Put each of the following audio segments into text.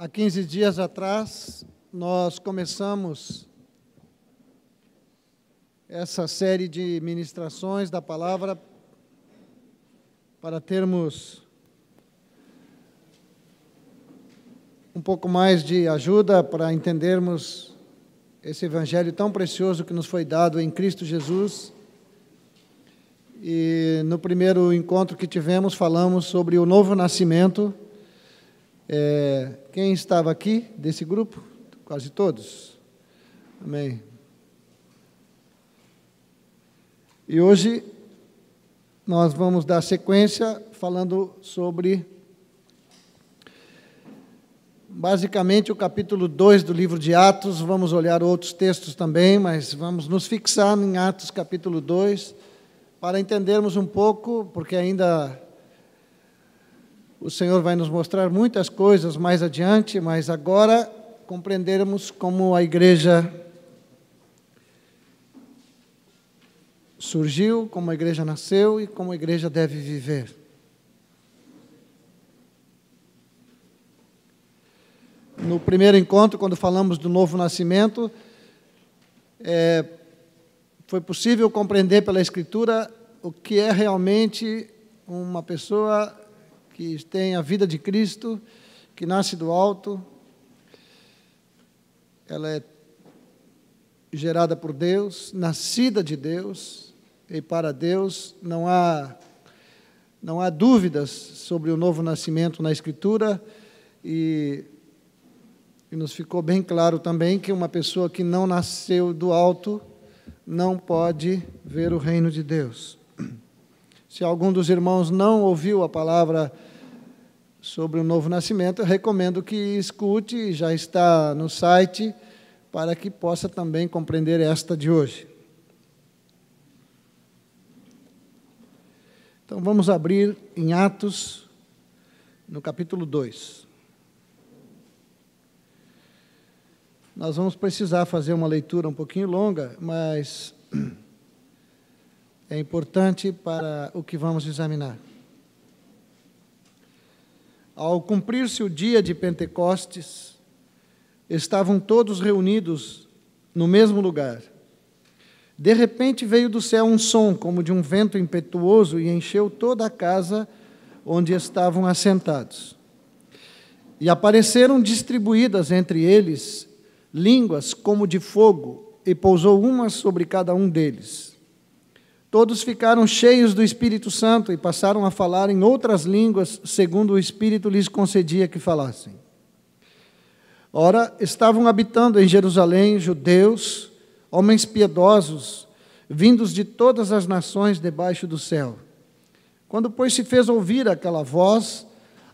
Há 15 dias atrás, nós começamos essa série de ministrações da palavra para termos um pouco mais de ajuda para entendermos esse evangelho tão precioso que nos foi dado em Cristo Jesus. E no primeiro encontro que tivemos, falamos sobre o novo nascimento é, quem estava aqui desse grupo? Quase todos. Amém. E hoje nós vamos dar sequência falando sobre basicamente o capítulo 2 do livro de Atos. Vamos olhar outros textos também, mas vamos nos fixar em Atos capítulo 2 para entendermos um pouco, porque ainda o Senhor vai nos mostrar muitas coisas mais adiante, mas agora compreendermos como a igreja surgiu, como a igreja nasceu e como a igreja deve viver. No primeiro encontro, quando falamos do novo nascimento, é, foi possível compreender pela Escritura o que é realmente uma pessoa que tem a vida de Cristo, que nasce do alto, ela é gerada por Deus, nascida de Deus, e para Deus não há não há dúvidas sobre o novo nascimento na Escritura e, e, nos ficou bem claro também que uma pessoa que não nasceu do alto não pode ver o reino de Deus. Se algum dos irmãos não ouviu a palavra sobre o novo nascimento, eu recomendo que escute, já está no site, para que possa também compreender esta de hoje. Então vamos abrir em Atos, no capítulo 2. Nós vamos precisar fazer uma leitura um pouquinho longa, mas é importante para o que vamos examinar. Ao cumprir-se o dia de Pentecostes, estavam todos reunidos no mesmo lugar. De repente veio do céu um som, como de um vento impetuoso, e encheu toda a casa onde estavam assentados. E apareceram distribuídas entre eles línguas como de fogo, e pousou uma sobre cada um deles. Todos ficaram cheios do Espírito Santo e passaram a falar em outras línguas, segundo o Espírito lhes concedia que falassem. Ora, estavam habitando em Jerusalém judeus, homens piedosos, vindos de todas as nações debaixo do céu. Quando, pois, se fez ouvir aquela voz,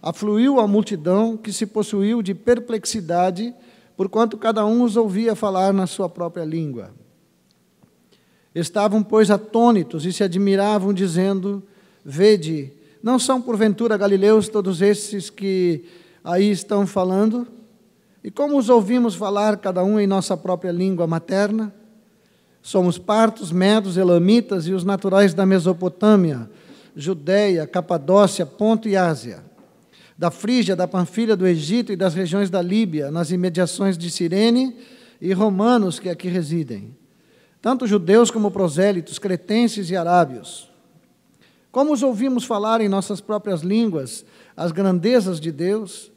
afluiu a multidão que se possuiu de perplexidade, porquanto cada um os ouvia falar na sua própria língua. Estavam, pois, atônitos e se admiravam, dizendo: Vede, não são porventura galileus todos esses que aí estão falando? E como os ouvimos falar, cada um em nossa própria língua materna? Somos partos, medos, elamitas e os naturais da Mesopotâmia, Judéia, Capadócia, Ponto e Ásia, da Frígia, da Panfilha, do Egito e das regiões da Líbia, nas imediações de Cirene, e romanos que aqui residem tanto judeus como prosélitos, cretenses e arábios. Como os ouvimos falar em nossas próprias línguas as grandezas de Deus,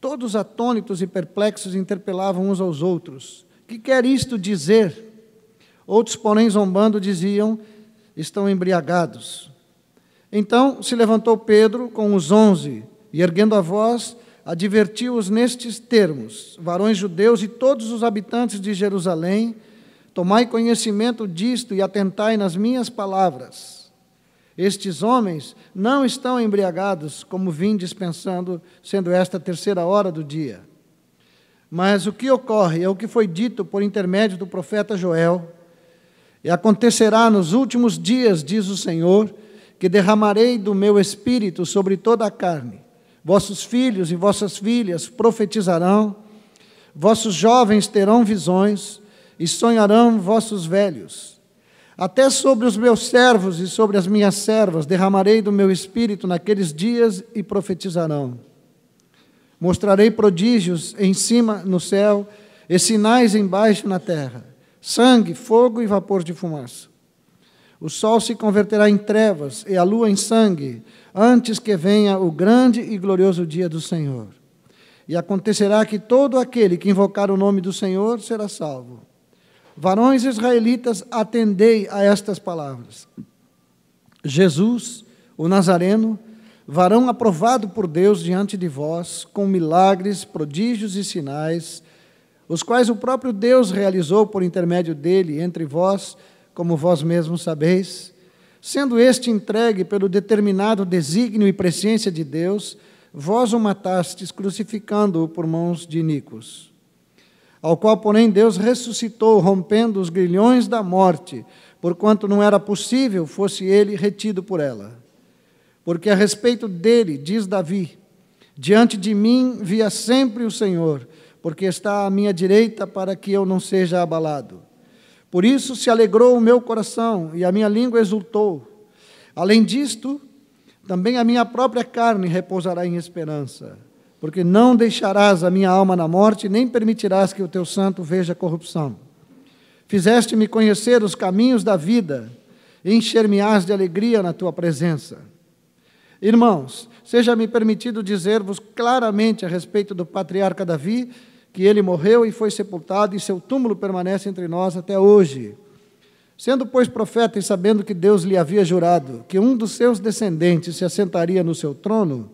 todos atônitos e perplexos interpelavam uns aos outros: Que quer isto dizer? Outros, porém, zombando, diziam: Estão embriagados. Então se levantou Pedro com os onze e, erguendo a voz, advertiu-os nestes termos: Varões judeus e todos os habitantes de Jerusalém, Tomai conhecimento disto e atentai nas minhas palavras. Estes homens não estão embriagados, como vim dispensando, sendo esta terceira hora do dia. Mas o que ocorre é o que foi dito por intermédio do profeta Joel. E acontecerá nos últimos dias, diz o Senhor, que derramarei do meu espírito sobre toda a carne. Vossos filhos e vossas filhas profetizarão, vossos jovens terão visões, e sonharão vossos velhos. Até sobre os meus servos e sobre as minhas servas derramarei do meu espírito naqueles dias e profetizarão. Mostrarei prodígios em cima no céu e sinais embaixo na terra: sangue, fogo e vapor de fumaça. O sol se converterá em trevas e a lua em sangue, antes que venha o grande e glorioso dia do Senhor. E acontecerá que todo aquele que invocar o nome do Senhor será salvo. Varões israelitas, atendei a estas palavras. Jesus, o Nazareno, varão aprovado por Deus diante de vós, com milagres, prodígios e sinais, os quais o próprio Deus realizou por intermédio dele entre vós, como vós mesmos sabeis, sendo este entregue pelo determinado desígnio e presciência de Deus, vós o matastes, crucificando-o por mãos de Nicos ao qual, porém, Deus ressuscitou, rompendo os grilhões da morte, porquanto não era possível fosse ele retido por ela. Porque a respeito dele, diz Davi: Diante de mim via sempre o Senhor, porque está à minha direita para que eu não seja abalado. Por isso se alegrou o meu coração e a minha língua exultou. Além disto, também a minha própria carne repousará em esperança porque não deixarás a minha alma na morte, nem permitirás que o teu santo veja corrupção. Fizeste-me conhecer os caminhos da vida, e encher-me-ás de alegria na tua presença. Irmãos, seja-me permitido dizer-vos claramente a respeito do patriarca Davi, que ele morreu e foi sepultado, e seu túmulo permanece entre nós até hoje. Sendo, pois, profeta e sabendo que Deus lhe havia jurado que um dos seus descendentes se assentaria no seu trono,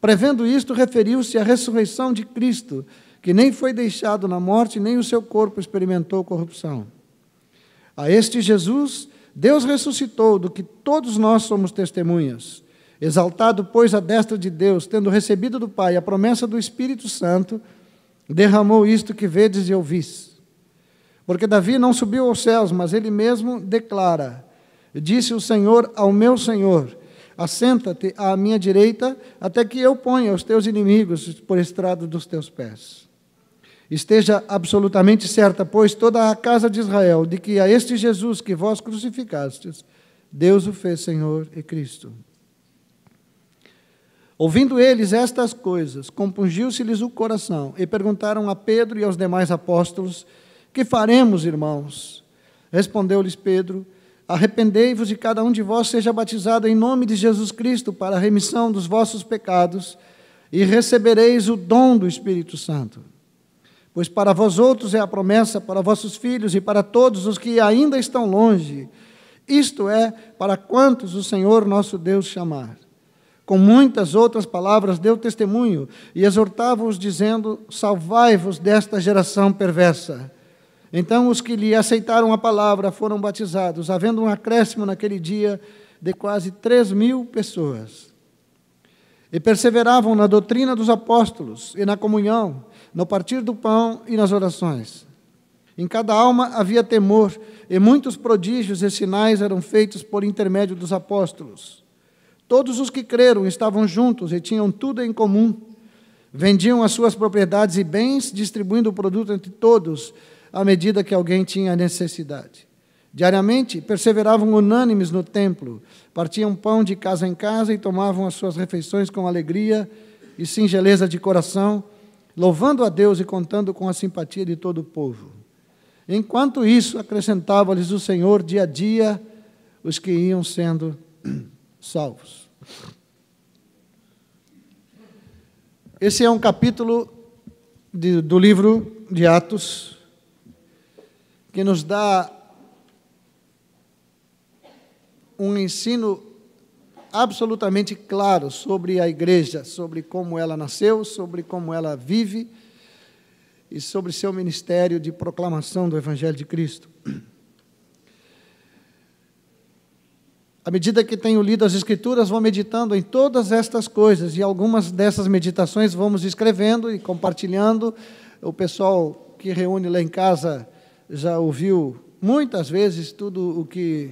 Prevendo isto, referiu-se à ressurreição de Cristo, que nem foi deixado na morte, nem o seu corpo experimentou corrupção. A este Jesus, Deus ressuscitou, do que todos nós somos testemunhas. Exaltado, pois, à destra de Deus, tendo recebido do Pai a promessa do Espírito Santo, derramou isto que vedes e ouvis. Porque Davi não subiu aos céus, mas ele mesmo declara: Disse o Senhor ao meu Senhor: assenta-te à minha direita, até que eu ponha os teus inimigos por estrado dos teus pés. Esteja absolutamente certa, pois, toda a casa de Israel, de que a este Jesus que vós crucificastes, Deus o fez Senhor e Cristo. Ouvindo eles estas coisas, compungiu-se-lhes o coração e perguntaram a Pedro e aos demais apóstolos: Que faremos, irmãos? Respondeu-lhes Pedro: Arrependei-vos e cada um de vós seja batizado em nome de Jesus Cristo para a remissão dos vossos pecados, e recebereis o dom do Espírito Santo. Pois para vós outros é a promessa, para vossos filhos e para todos os que ainda estão longe, isto é, para quantos o Senhor nosso Deus chamar. Com muitas outras palavras deu testemunho e exortava-os, dizendo: Salvai-vos desta geração perversa. Então os que lhe aceitaram a palavra foram batizados, havendo um acréscimo naquele dia de quase três mil pessoas. E perseveravam na doutrina dos apóstolos e na comunhão, no partir do pão e nas orações. Em cada alma havia temor, e muitos prodígios e sinais eram feitos por intermédio dos apóstolos. Todos os que creram estavam juntos e tinham tudo em comum. Vendiam as suas propriedades e bens, distribuindo o produto entre todos à medida que alguém tinha necessidade. Diariamente perseveravam unânimes no templo, partiam pão de casa em casa e tomavam as suas refeições com alegria e singeleza de coração, louvando a Deus e contando com a simpatia de todo o povo. Enquanto isso, acrescentava-lhes o Senhor dia a dia os que iam sendo salvos. Esse é um capítulo de, do livro de Atos, que nos dá um ensino absolutamente claro sobre a igreja, sobre como ela nasceu, sobre como ela vive e sobre seu ministério de proclamação do Evangelho de Cristo. À medida que tenho lido as Escrituras, vou meditando em todas estas coisas e algumas dessas meditações vamos escrevendo e compartilhando. O pessoal que reúne lá em casa já ouviu muitas vezes tudo o que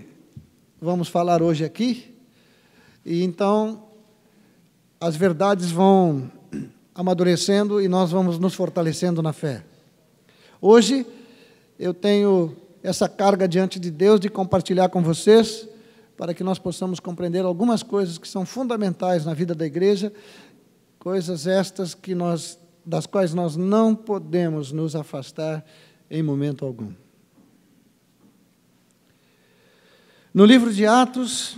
vamos falar hoje aqui, e então as verdades vão amadurecendo e nós vamos nos fortalecendo na fé. Hoje eu tenho essa carga diante de Deus de compartilhar com vocês, para que nós possamos compreender algumas coisas que são fundamentais na vida da igreja, coisas estas que nós das quais nós não podemos nos afastar em momento algum. No livro de Atos,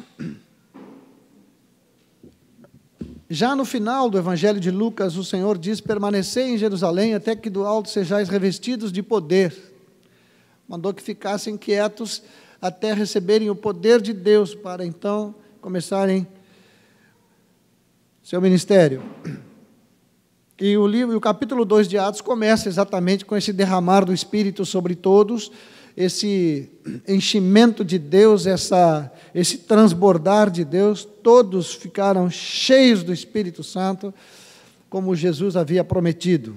já no final do Evangelho de Lucas, o Senhor diz: permanecei em Jerusalém até que do alto sejais revestidos de poder. Mandou que ficassem quietos até receberem o poder de Deus para então começarem seu ministério. E o, livro, o capítulo 2 de Atos começa exatamente com esse derramar do Espírito sobre todos, esse enchimento de Deus, essa, esse transbordar de Deus. Todos ficaram cheios do Espírito Santo, como Jesus havia prometido.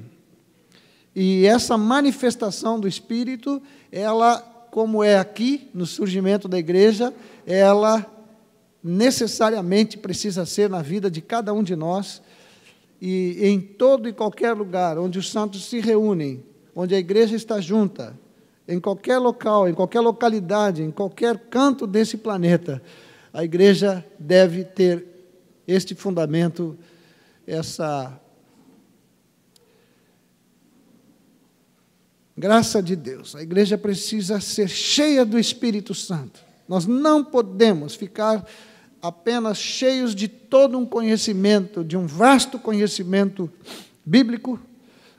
E essa manifestação do Espírito, ela, como é aqui no surgimento da igreja, ela necessariamente precisa ser na vida de cada um de nós e em todo e qualquer lugar onde os santos se reúnem, onde a igreja está junta, em qualquer local, em qualquer localidade, em qualquer canto desse planeta, a igreja deve ter este fundamento, essa graça de Deus. A igreja precisa ser cheia do Espírito Santo. Nós não podemos ficar apenas cheios de todo um conhecimento, de um vasto conhecimento bíblico,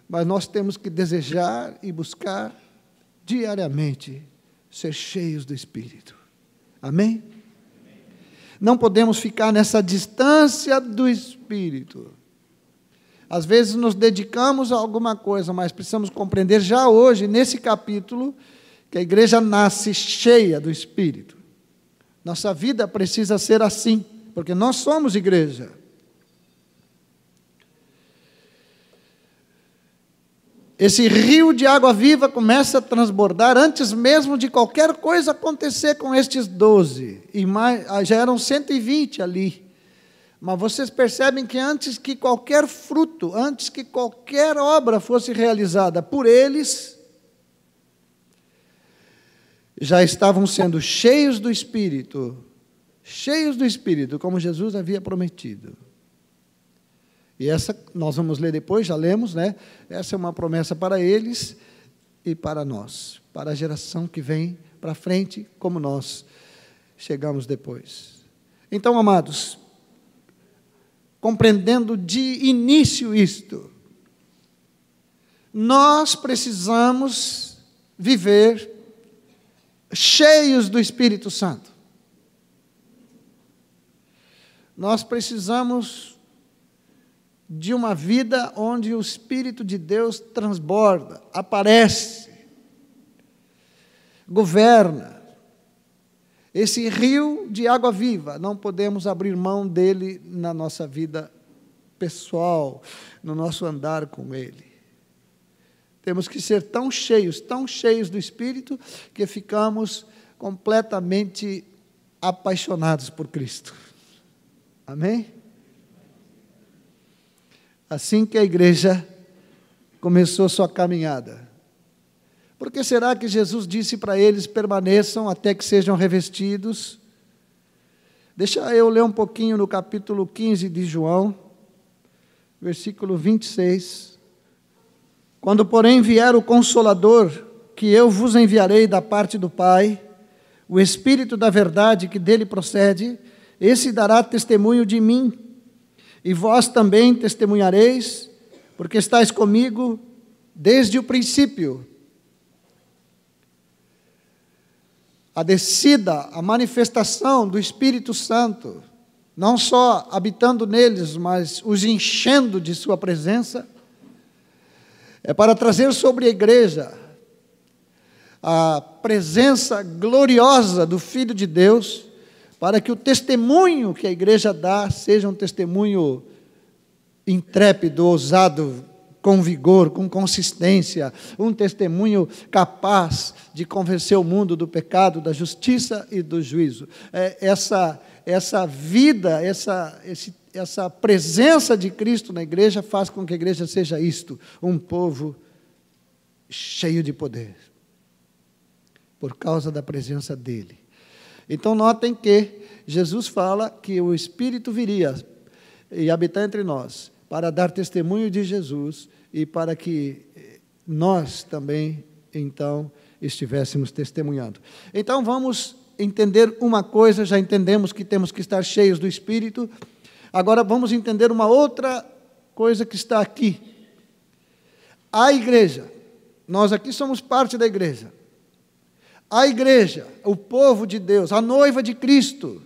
mas nós temos que desejar e buscar diariamente ser cheios do Espírito. Amém? Não podemos ficar nessa distância do Espírito. Às vezes nos dedicamos a alguma coisa, mas precisamos compreender já hoje, nesse capítulo, que a igreja nasce cheia do Espírito. Nossa vida precisa ser assim, porque nós somos igreja. Esse rio de água viva começa a transbordar antes mesmo de qualquer coisa acontecer com estes doze. E mais, ah, já eram 120 ali. Mas vocês percebem que antes que qualquer fruto, antes que qualquer obra fosse realizada por eles, já estavam sendo cheios do Espírito, cheios do Espírito, como Jesus havia prometido. E essa nós vamos ler depois, já lemos, né? Essa é uma promessa para eles e para nós, para a geração que vem para frente, como nós chegamos depois. Então, amados, compreendendo de início isto, nós precisamos viver cheios do Espírito Santo. Nós precisamos de uma vida onde o Espírito de Deus transborda, aparece, governa. Esse rio de água viva, não podemos abrir mão dele na nossa vida pessoal, no nosso andar com ele. Temos que ser tão cheios, tão cheios do Espírito, que ficamos completamente apaixonados por Cristo. Amém? Assim que a igreja começou sua caminhada. Por que será que Jesus disse para eles: permaneçam até que sejam revestidos? Deixa eu ler um pouquinho no capítulo 15 de João, versículo 26. Quando, porém, vier o Consolador, que eu vos enviarei da parte do Pai, o Espírito da verdade que dele procede, esse dará testemunho de mim. E vós também testemunhareis, porque estáis comigo desde o princípio. A descida, a manifestação do Espírito Santo, não só habitando neles, mas os enchendo de Sua presença, é para trazer sobre a igreja a presença gloriosa do Filho de Deus, para que o testemunho que a igreja dá seja um testemunho intrépido, ousado, com vigor, com consistência, um testemunho capaz de convencer o mundo do pecado, da justiça e do juízo. É, essa, essa vida, essa, esse essa presença de Cristo na igreja faz com que a igreja seja isto, um povo cheio de poder, por causa da presença dele. Então, notem que Jesus fala que o Espírito viria e habitar entre nós, para dar testemunho de Jesus e para que eh, nós também, então, estivéssemos testemunhando. Então, vamos entender uma coisa, já entendemos que temos que estar cheios do Espírito Agora vamos entender uma outra coisa que está aqui. A igreja, nós aqui somos parte da igreja. A igreja, o povo de Deus, a noiva de Cristo,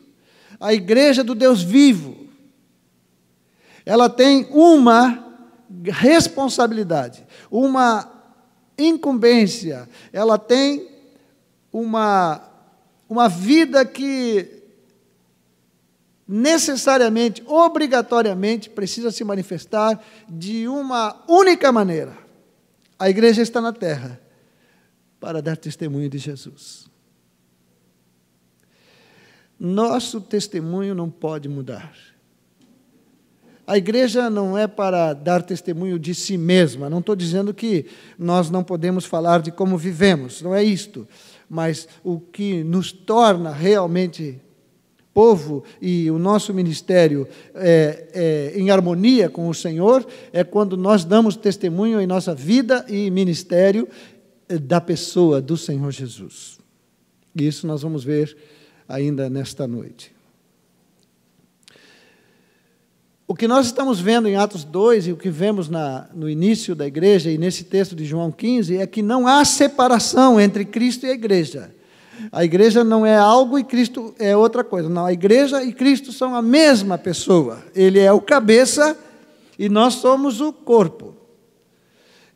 a igreja do Deus vivo, ela tem uma responsabilidade, uma incumbência, ela tem uma, uma vida que necessariamente, obrigatoriamente, precisa se manifestar de uma única maneira. A igreja está na terra para dar testemunho de Jesus. Nosso testemunho não pode mudar. A igreja não é para dar testemunho de si mesma. Não estou dizendo que nós não podemos falar de como vivemos, não é isto. Mas o que nos torna realmente povo e o nosso ministério é, é, em harmonia com o Senhor é quando nós damos testemunho em nossa vida e ministério é, da pessoa do Senhor Jesus. E isso nós vamos ver ainda nesta noite. O que nós estamos vendo em Atos 2 e o que vemos na, no início da igreja e nesse texto de João 15 é que não há separação entre Cristo e a igreja. A igreja não é algo e Cristo é outra coisa. Não, a igreja e Cristo são a mesma pessoa. Ele é o cabeça e nós somos o corpo.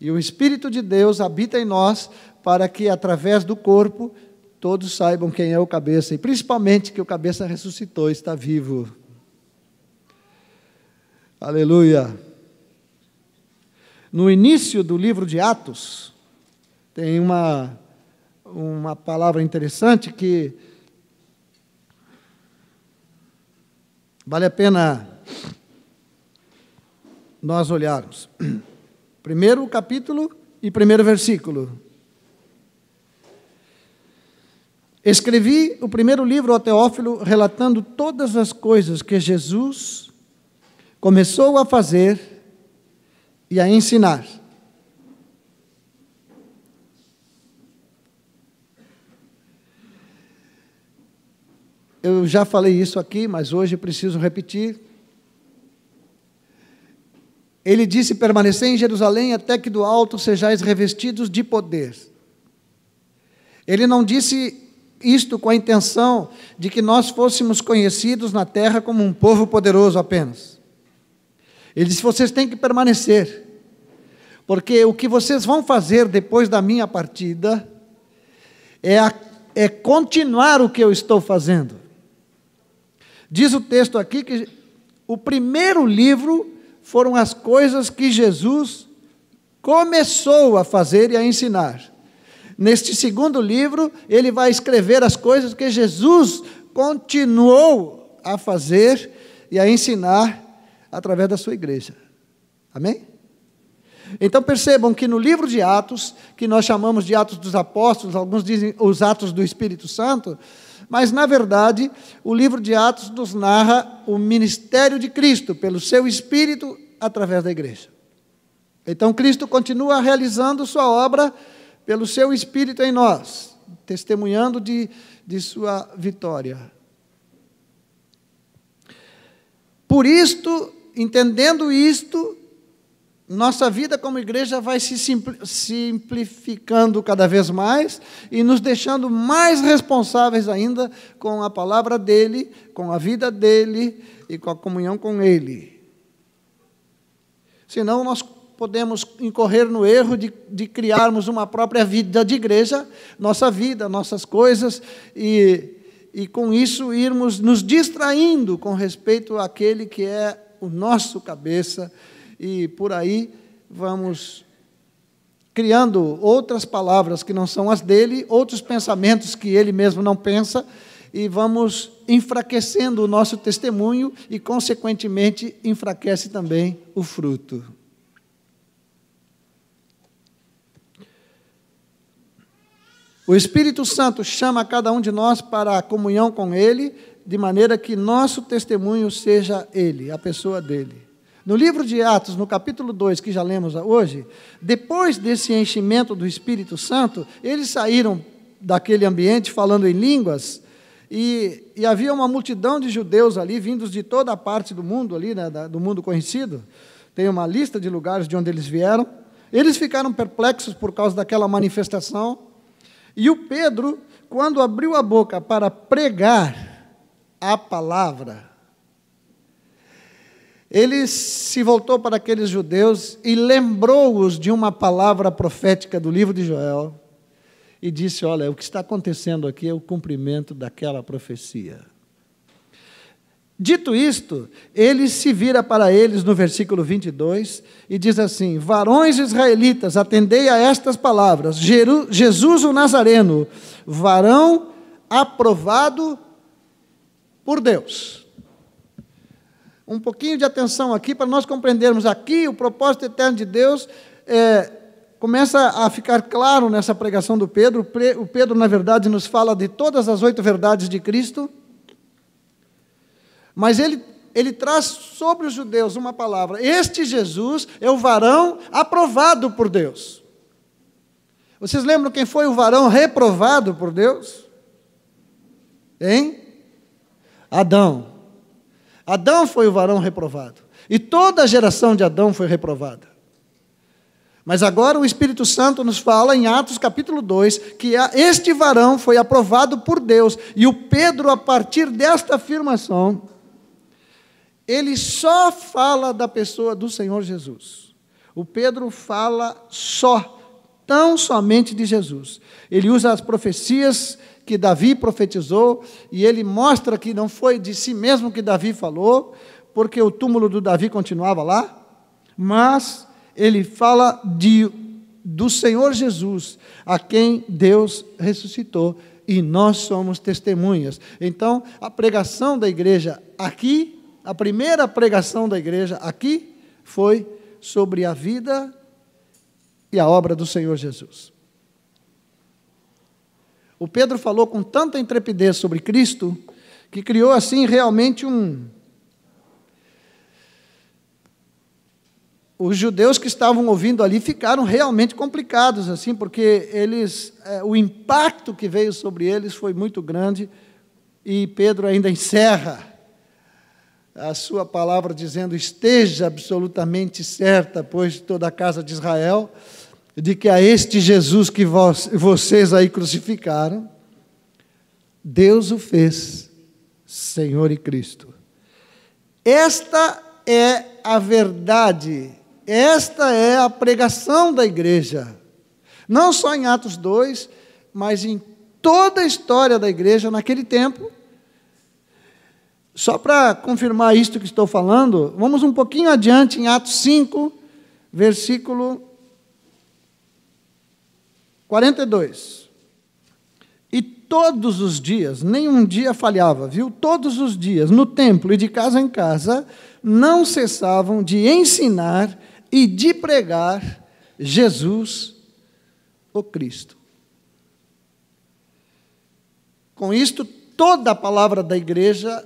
E o Espírito de Deus habita em nós para que, através do corpo, todos saibam quem é o cabeça e principalmente que o cabeça ressuscitou, está vivo. Aleluia. No início do livro de Atos, tem uma uma palavra interessante que vale a pena nós olharmos. Primeiro capítulo e primeiro versículo. Escrevi o primeiro livro ao Teófilo relatando todas as coisas que Jesus começou a fazer e a ensinar eu já falei isso aqui, mas hoje preciso repetir. Ele disse: permanecer em Jerusalém até que do alto sejais revestidos de poder. Ele não disse isto com a intenção de que nós fôssemos conhecidos na terra como um povo poderoso apenas. Ele disse: vocês têm que permanecer, porque o que vocês vão fazer depois da minha partida é, a, é continuar o que eu estou fazendo. Diz o texto aqui que o primeiro livro foram as coisas que Jesus começou a fazer e a ensinar. Neste segundo livro, ele vai escrever as coisas que Jesus continuou a fazer e a ensinar através da sua igreja. Amém? Então percebam que no livro de Atos, que nós chamamos de Atos dos Apóstolos, alguns dizem os Atos do Espírito Santo, mas, na verdade, o livro de Atos nos narra o ministério de Cristo pelo seu Espírito através da igreja. Então, Cristo continua realizando sua obra pelo seu Espírito em nós, testemunhando de, de sua vitória. Por isto, entendendo isto, nossa vida como igreja vai se simplificando cada vez mais e nos deixando mais responsáveis ainda com a palavra dele, com a vida dele e com a comunhão com ele. Senão, nós podemos incorrer no erro de, de criarmos uma própria vida de igreja, nossa vida, nossas coisas, e, e com isso irmos nos distraindo com respeito àquele que é o nosso cabeça e por aí vamos criando outras palavras que não são as dele, outros pensamentos que ele mesmo não pensa, e vamos enfraquecendo o nosso testemunho e, consequentemente, enfraquece também o fruto. O Espírito Santo chama cada um de nós para a comunhão com Ele, de maneira que nosso testemunho seja Ele, a pessoa dele. No livro de Atos, no capítulo 2, que já lemos hoje, depois desse enchimento do Espírito Santo, eles saíram daquele ambiente falando em línguas, e, e havia uma multidão de judeus ali, vindos de toda a parte do mundo, ali, né, do mundo conhecido. Tem uma lista de lugares de onde eles vieram. Eles ficaram perplexos por causa daquela manifestação. E o Pedro, quando abriu a boca para pregar a palavra, ele se voltou para aqueles judeus e lembrou-os de uma palavra profética do livro de Joel e disse: Olha, o que está acontecendo aqui é o cumprimento daquela profecia. Dito isto, ele se vira para eles no versículo 22 e diz assim: Varões israelitas, atendei a estas palavras: Jesus o Nazareno, varão aprovado por Deus um pouquinho de atenção aqui para nós compreendermos aqui o propósito eterno de Deus. É, começa a ficar claro nessa pregação do Pedro. O Pedro, na verdade, nos fala de todas as oito verdades de Cristo, mas ele, ele traz sobre os judeus uma palavra: Este Jesus é o varão aprovado por Deus. Vocês lembram quem foi o varão reprovado por Deus? Hein? Adão. Adão foi o varão reprovado. E toda a geração de Adão foi reprovada. Mas agora o Espírito Santo nos fala em Atos capítulo 2 que este varão foi aprovado por Deus. E o Pedro, a partir desta afirmação, ele só fala da pessoa do Senhor Jesus. O Pedro fala só, tão somente de Jesus. Ele usa as profecias que Davi profetizou, e ele mostra que não foi de si mesmo que Davi falou, porque o túmulo do Davi continuava lá, mas ele fala de, do Senhor Jesus, a quem Deus ressuscitou, e nós somos testemunhas. Então, a pregação da igreja aqui, a primeira pregação da igreja aqui, foi sobre a vida e a obra do Senhor Jesus. O Pedro falou com tanta intrepidez sobre Cristo que criou assim realmente um. Os judeus que estavam ouvindo ali ficaram realmente complicados, assim, porque eles, é, o impacto que veio sobre eles foi muito grande. E Pedro ainda encerra a sua palavra dizendo: Esteja absolutamente certa, pois toda a casa de Israel de que a este Jesus que vocês aí crucificaram, Deus o fez Senhor e Cristo. Esta é a verdade, esta é a pregação da igreja. Não só em Atos 2, mas em toda a história da igreja naquele tempo. Só para confirmar isto que estou falando, vamos um pouquinho adiante em Atos 5, versículo 42. E todos os dias, nenhum dia falhava, viu? Todos os dias, no templo e de casa em casa, não cessavam de ensinar e de pregar Jesus, o Cristo. Com isto, toda a palavra da igreja,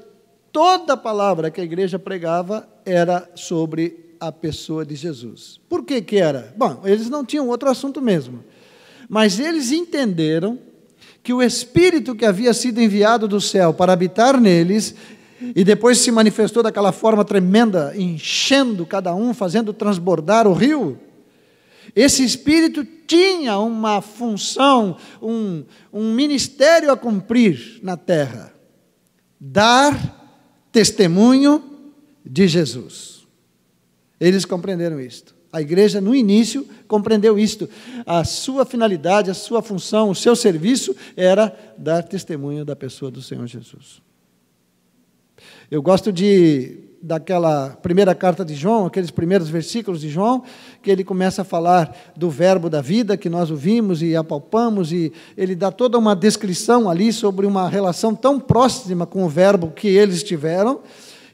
toda a palavra que a igreja pregava era sobre a pessoa de Jesus. Por que que era? Bom, eles não tinham outro assunto mesmo. Mas eles entenderam que o Espírito que havia sido enviado do céu para habitar neles e depois se manifestou daquela forma tremenda, enchendo cada um, fazendo transbordar o rio. Esse Espírito tinha uma função, um, um ministério a cumprir na terra: dar testemunho de Jesus. Eles compreenderam isto. A igreja, no início, compreendeu isto. A sua finalidade, a sua função, o seu serviço era dar testemunho da pessoa do Senhor Jesus. Eu gosto de daquela primeira carta de João, aqueles primeiros versículos de João, que ele começa a falar do verbo da vida que nós ouvimos e apalpamos e ele dá toda uma descrição ali sobre uma relação tão próxima com o verbo que eles tiveram.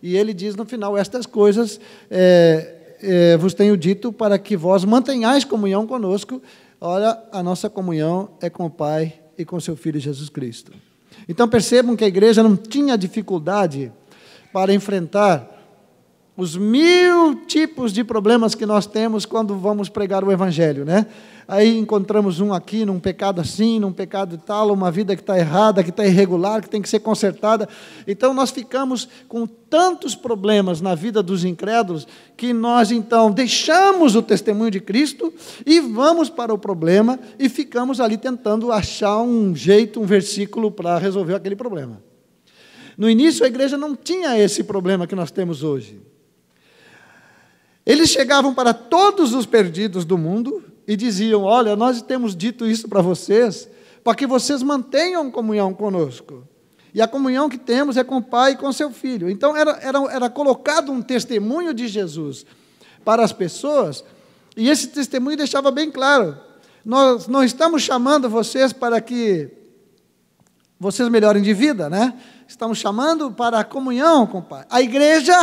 E ele diz no final: estas coisas é, eh, vos tenho dito para que vós mantenhais comunhão conosco. Olha, a nossa comunhão é com o Pai e com o seu Filho Jesus Cristo. Então percebam que a igreja não tinha dificuldade para enfrentar os mil tipos de problemas que nós temos quando vamos pregar o Evangelho, né? Aí encontramos um aqui, num pecado assim, num pecado tal, uma vida que está errada, que está irregular, que tem que ser consertada. Então nós ficamos com tantos problemas na vida dos incrédulos que nós então deixamos o testemunho de Cristo e vamos para o problema e ficamos ali tentando achar um jeito, um versículo para resolver aquele problema. No início a igreja não tinha esse problema que nós temos hoje. Eles chegavam para todos os perdidos do mundo e diziam: Olha, nós temos dito isso para vocês, para que vocês mantenham comunhão conosco. E a comunhão que temos é com o Pai e com seu Filho. Então era, era, era colocado um testemunho de Jesus para as pessoas, e esse testemunho deixava bem claro: Nós não estamos chamando vocês para que vocês melhorem de vida, né? Estamos chamando para a comunhão com o Pai. A igreja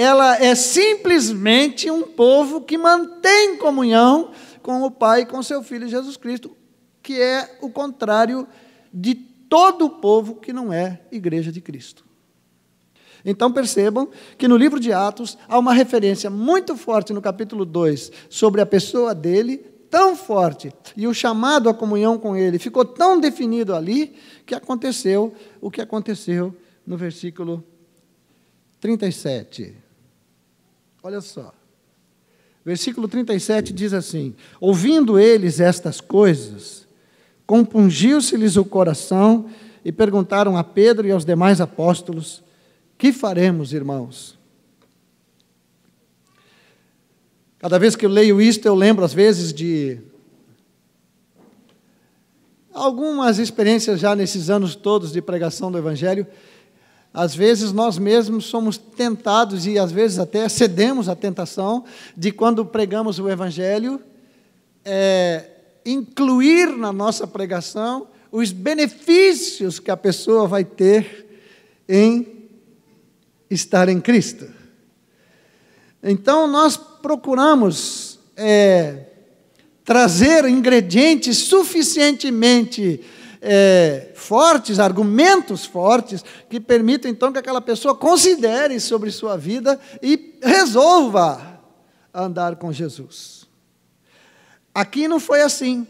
ela é simplesmente um povo que mantém comunhão com o Pai e com seu Filho Jesus Cristo, que é o contrário de todo o povo que não é igreja de Cristo. Então percebam que no livro de Atos há uma referência muito forte no capítulo 2 sobre a pessoa dele, tão forte, e o chamado à comunhão com ele ficou tão definido ali, que aconteceu o que aconteceu no versículo 37. Olha só. Versículo 37 diz assim: Ouvindo eles estas coisas, compungiu-se-lhes o coração e perguntaram a Pedro e aos demais apóstolos: Que faremos, irmãos? Cada vez que eu leio isto, eu lembro às vezes de algumas experiências já nesses anos todos de pregação do Evangelho às vezes nós mesmos somos tentados e às vezes até cedemos à tentação de quando pregamos o Evangelho, é, incluir na nossa pregação os benefícios que a pessoa vai ter em estar em Cristo. Então nós procuramos é, trazer ingredientes suficientemente é, fortes, argumentos fortes, que permitam então que aquela pessoa considere sobre sua vida e resolva andar com Jesus. Aqui não foi assim.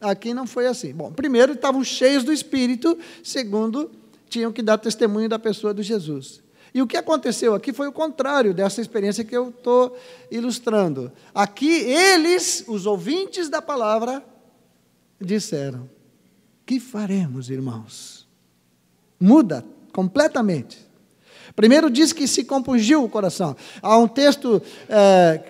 Aqui não foi assim. Bom, primeiro estavam cheios do Espírito, segundo, tinham que dar testemunho da pessoa de Jesus. E o que aconteceu aqui foi o contrário dessa experiência que eu estou ilustrando. Aqui eles, os ouvintes da palavra, disseram: que faremos, irmãos? Muda completamente. Primeiro diz que se compungiu o coração. Há um texto, é,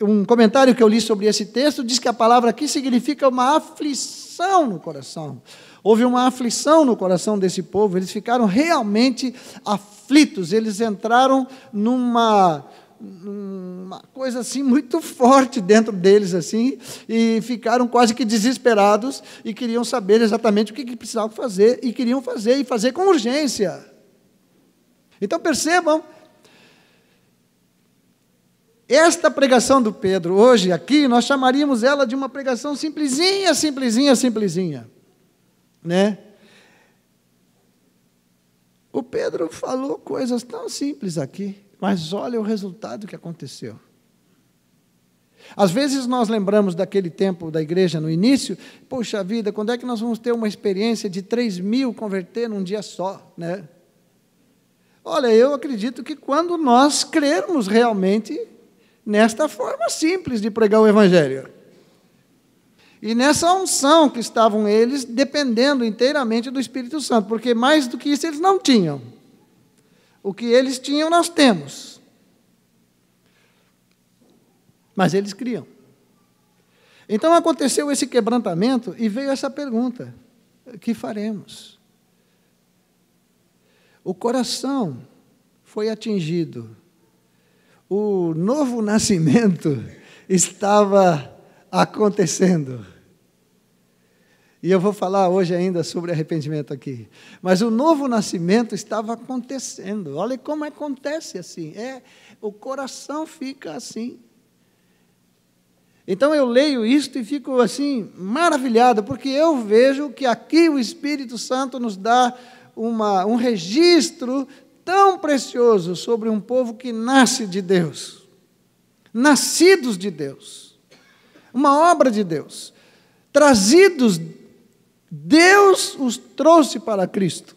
um comentário que eu li sobre esse texto, diz que a palavra aqui significa uma aflição no coração. Houve uma aflição no coração desse povo, eles ficaram realmente aflitos, eles entraram numa uma coisa assim muito forte dentro deles assim e ficaram quase que desesperados e queriam saber exatamente o que, que precisavam fazer e queriam fazer e fazer com urgência. Então percebam, esta pregação do Pedro hoje aqui nós chamaríamos ela de uma pregação simplesinha, simplesinha, simplesinha, né? O Pedro falou coisas tão simples aqui. Mas olha o resultado que aconteceu. Às vezes nós lembramos daquele tempo da igreja no início, poxa vida, quando é que nós vamos ter uma experiência de 3 mil converter num dia só, né? Olha, eu acredito que quando nós crermos realmente nesta forma simples de pregar o Evangelho, e nessa unção que estavam eles dependendo inteiramente do Espírito Santo, porque mais do que isso eles não tinham. O que eles tinham, nós temos. Mas eles criam. Então aconteceu esse quebrantamento e veio essa pergunta: que faremos? O coração foi atingido. O novo nascimento estava acontecendo. E eu vou falar hoje ainda sobre arrependimento aqui. Mas o novo nascimento estava acontecendo. Olha como acontece assim. É, o coração fica assim. Então eu leio isto e fico assim maravilhado, porque eu vejo que aqui o Espírito Santo nos dá uma, um registro tão precioso sobre um povo que nasce de Deus, nascidos de Deus, uma obra de Deus, trazidos Deus os trouxe para Cristo.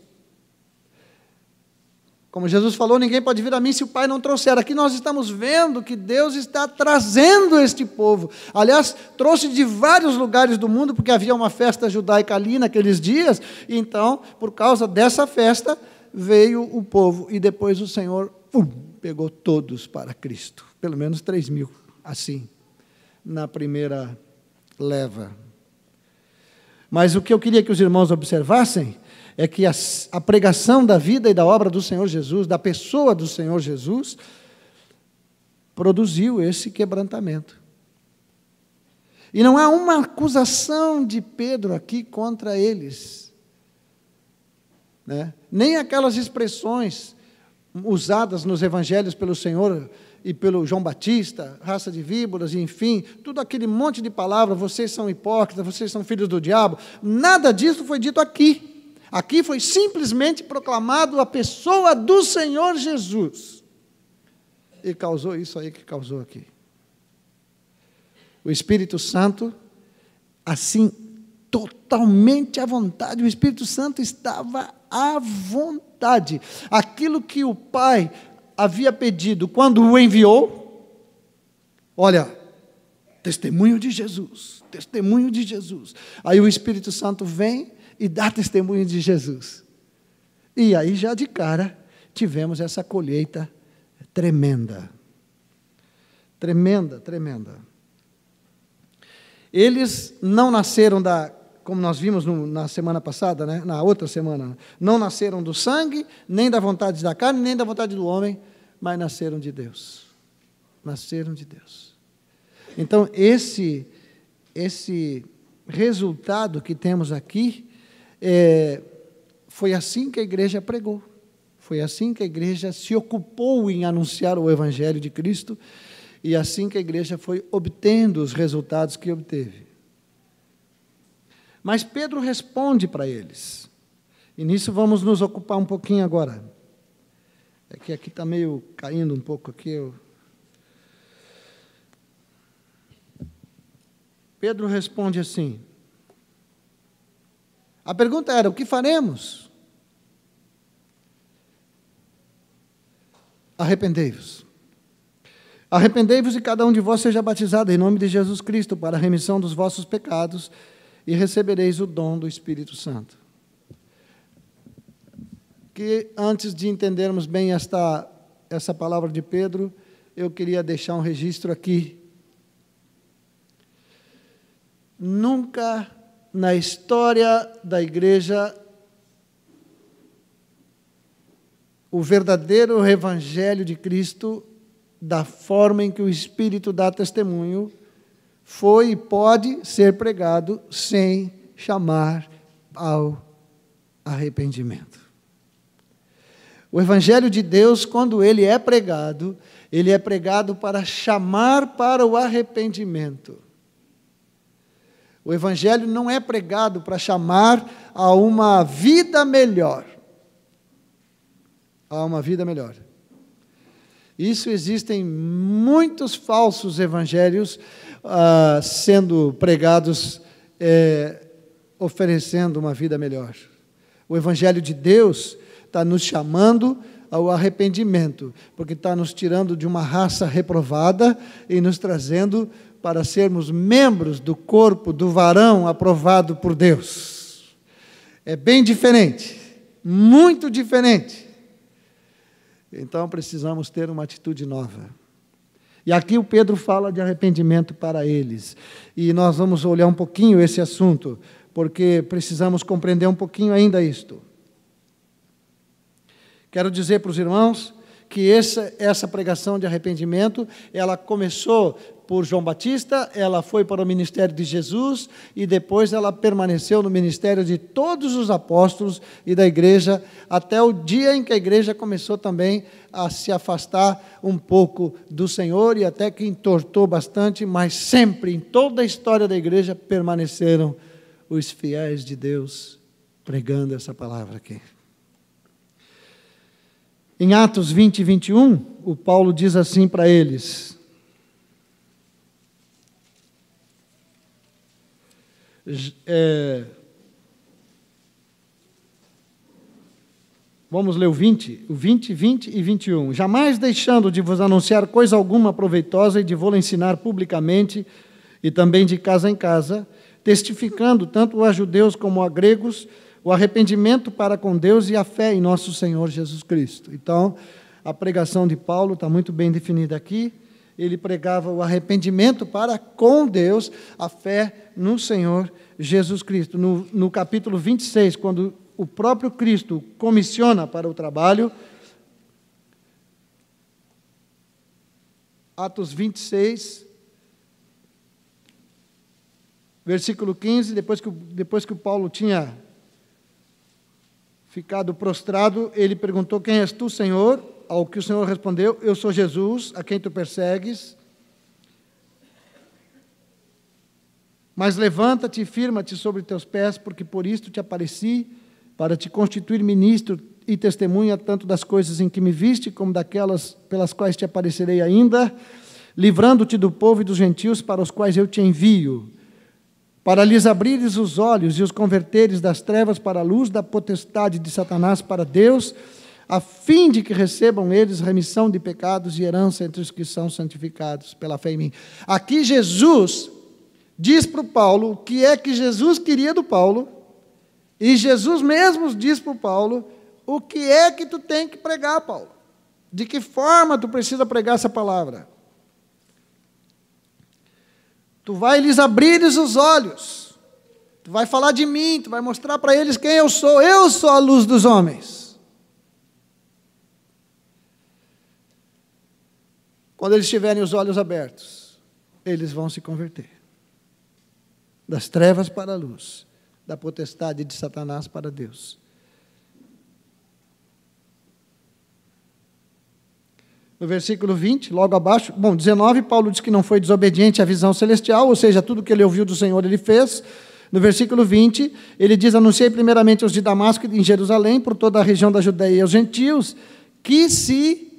Como Jesus falou, ninguém pode vir a mim se o Pai não trouxer. Aqui nós estamos vendo que Deus está trazendo este povo. Aliás, trouxe de vários lugares do mundo, porque havia uma festa judaica ali naqueles dias. Então, por causa dessa festa, veio o povo. E depois o Senhor pum, pegou todos para Cristo. Pelo menos três mil, assim, na primeira leva. Mas o que eu queria que os irmãos observassem é que a, a pregação da vida e da obra do Senhor Jesus, da pessoa do Senhor Jesus, produziu esse quebrantamento. E não há uma acusação de Pedro aqui contra eles. Né? Nem aquelas expressões usadas nos evangelhos pelo Senhor e pelo João Batista, raça de víboras, enfim, tudo aquele monte de palavras, vocês são hipócritas, vocês são filhos do diabo, nada disso foi dito aqui. Aqui foi simplesmente proclamado a pessoa do Senhor Jesus. E causou isso aí que causou aqui. O Espírito Santo, assim, totalmente à vontade, o Espírito Santo estava à vontade. Aquilo que o Pai havia pedido quando o enviou. Olha, testemunho de Jesus, testemunho de Jesus. Aí o Espírito Santo vem e dá testemunho de Jesus. E aí já de cara tivemos essa colheita tremenda. Tremenda, tremenda. Eles não nasceram da, como nós vimos no, na semana passada, né? na outra semana, não nasceram do sangue, nem da vontade da carne, nem da vontade do homem, mas nasceram de Deus. Nasceram de Deus. Então, esse, esse resultado que temos aqui, é, foi assim que a igreja pregou. Foi assim que a igreja se ocupou em anunciar o Evangelho de Cristo e assim que a igreja foi obtendo os resultados que obteve. Mas Pedro responde para eles. E nisso vamos nos ocupar um pouquinho agora. É que aqui está meio caindo um pouco aqui. Eu... Pedro responde assim. A pergunta era: o que faremos? Arrependei-vos. Arrependei-vos e cada um de vós seja batizado em nome de Jesus Cristo para a remissão dos vossos pecados e recebereis o dom do Espírito Santo que antes de entendermos bem esta, essa palavra de Pedro, eu queria deixar um registro aqui. Nunca na história da igreja o verdadeiro evangelho de Cristo, da forma em que o Espírito dá testemunho, foi e pode ser pregado sem chamar ao arrependimento. O Evangelho de Deus, quando ele é pregado, ele é pregado para chamar para o arrependimento. O Evangelho não é pregado para chamar a uma vida melhor. A uma vida melhor. Isso existem muitos falsos evangelhos ah, sendo pregados, eh, oferecendo uma vida melhor. O Evangelho de Deus está nos chamando ao arrependimento, porque está nos tirando de uma raça reprovada e nos trazendo para sermos membros do corpo do varão aprovado por Deus. É bem diferente, muito diferente. Então precisamos ter uma atitude nova. E aqui o Pedro fala de arrependimento para eles. E nós vamos olhar um pouquinho esse assunto, porque precisamos compreender um pouquinho ainda isto. Quero dizer para os irmãos que essa, essa pregação de arrependimento, ela começou por João Batista, ela foi para o ministério de Jesus e depois ela permaneceu no ministério de todos os apóstolos e da igreja, até o dia em que a igreja começou também a se afastar um pouco do Senhor e até que entortou bastante, mas sempre, em toda a história da igreja, permaneceram os fiéis de Deus pregando essa palavra aqui. Em Atos 20 21, o Paulo diz assim para eles: é, Vamos ler o 20, o 20, 20 e 21. Jamais deixando de vos anunciar coisa alguma proveitosa e de vou ensinar publicamente e também de casa em casa, testificando tanto a judeus como a gregos o arrependimento para com Deus e a fé em nosso Senhor Jesus Cristo. Então, a pregação de Paulo está muito bem definida aqui. Ele pregava o arrependimento para com Deus, a fé no Senhor Jesus Cristo. No, no capítulo 26, quando o próprio Cristo comissiona para o trabalho, Atos 26, versículo 15, depois que, depois que o Paulo tinha Ficado prostrado, ele perguntou: Quem és tu, Senhor? Ao que o Senhor respondeu: Eu sou Jesus, a quem tu persegues. Mas levanta-te e firma-te sobre teus pés, porque por isto te apareci, para te constituir ministro e testemunha tanto das coisas em que me viste, como daquelas pelas quais te aparecerei ainda, livrando-te do povo e dos gentios para os quais eu te envio para lhes abrires os olhos e os converteres das trevas para a luz, da potestade de Satanás para Deus, a fim de que recebam eles remissão de pecados e herança entre os que são santificados pela fé em mim. Aqui Jesus diz para o Paulo o que é que Jesus queria do Paulo, e Jesus mesmo diz para o Paulo o que é que tu tem que pregar, Paulo. De que forma tu precisa pregar essa palavra? Tu vai lhes abrir os olhos. Tu vai falar de mim, tu vai mostrar para eles quem eu sou. Eu sou a luz dos homens. Quando eles tiverem os olhos abertos, eles vão se converter. Das trevas para a luz, da potestade de Satanás para Deus. no versículo 20, logo abaixo. Bom, 19, Paulo diz que não foi desobediente à visão celestial, ou seja, tudo que ele ouviu do Senhor ele fez. No versículo 20, ele diz: Anunciei primeiramente os de Damasco e em Jerusalém, por toda a região da Judéia e aos gentios, que se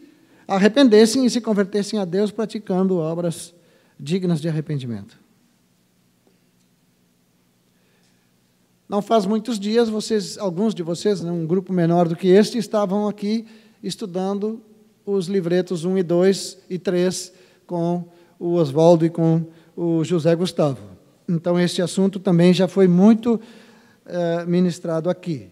arrependessem e se convertessem a Deus, praticando obras dignas de arrependimento. Não faz muitos dias, vocês, alguns de vocês, né, um grupo menor do que este, estavam aqui estudando os livretos 1 e 2 e 3 com o Oswaldo e com o José Gustavo. Então, esse assunto também já foi muito eh, ministrado aqui.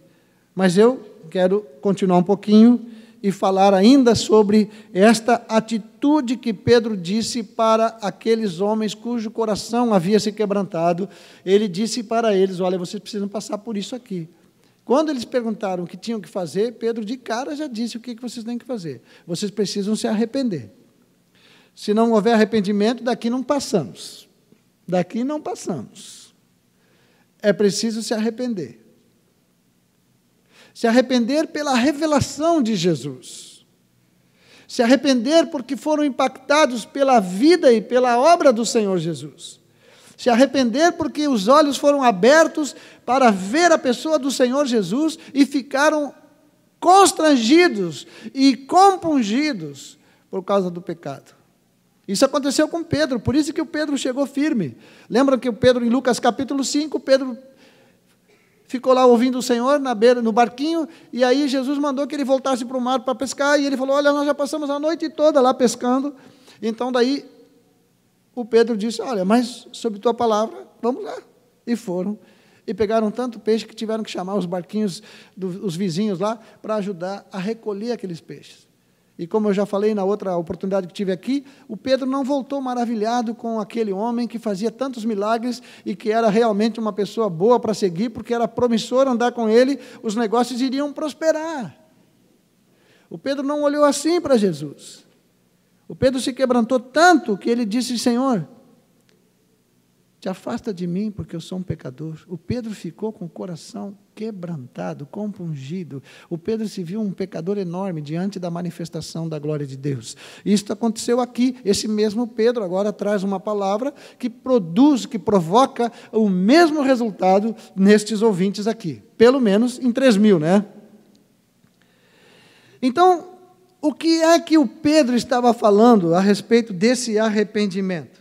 Mas eu quero continuar um pouquinho e falar ainda sobre esta atitude que Pedro disse para aqueles homens cujo coração havia se quebrantado. Ele disse para eles: Olha, vocês precisam passar por isso aqui. Quando eles perguntaram o que tinham que fazer, Pedro de cara já disse o que vocês têm que fazer. Vocês precisam se arrepender. Se não houver arrependimento, daqui não passamos. Daqui não passamos. É preciso se arrepender. Se arrepender pela revelação de Jesus. Se arrepender porque foram impactados pela vida e pela obra do Senhor Jesus se arrepender porque os olhos foram abertos para ver a pessoa do Senhor Jesus e ficaram constrangidos e compungidos por causa do pecado. Isso aconteceu com Pedro, por isso que o Pedro chegou firme. Lembram que o Pedro, em Lucas capítulo 5, Pedro ficou lá ouvindo o Senhor na beira, no barquinho, e aí Jesus mandou que ele voltasse para o mar para pescar, e ele falou: Olha, nós já passamos a noite toda lá pescando. Então, daí o Pedro disse: Olha, mas sob tua palavra, vamos lá. E foram. E pegaram tanto peixe que tiveram que chamar os barquinhos dos vizinhos lá para ajudar a recolher aqueles peixes. E como eu já falei na outra oportunidade que tive aqui, o Pedro não voltou maravilhado com aquele homem que fazia tantos milagres e que era realmente uma pessoa boa para seguir, porque era promissor andar com ele, os negócios iriam prosperar. O Pedro não olhou assim para Jesus. O Pedro se quebrantou tanto que ele disse: Senhor, te afasta de mim, porque eu sou um pecador. O Pedro ficou com o coração quebrantado, compungido. O Pedro se viu um pecador enorme diante da manifestação da glória de Deus. Isto aconteceu aqui. Esse mesmo Pedro agora traz uma palavra que produz, que provoca o mesmo resultado nestes ouvintes aqui. Pelo menos em 3 mil, né? Então, o que é que o Pedro estava falando a respeito desse arrependimento?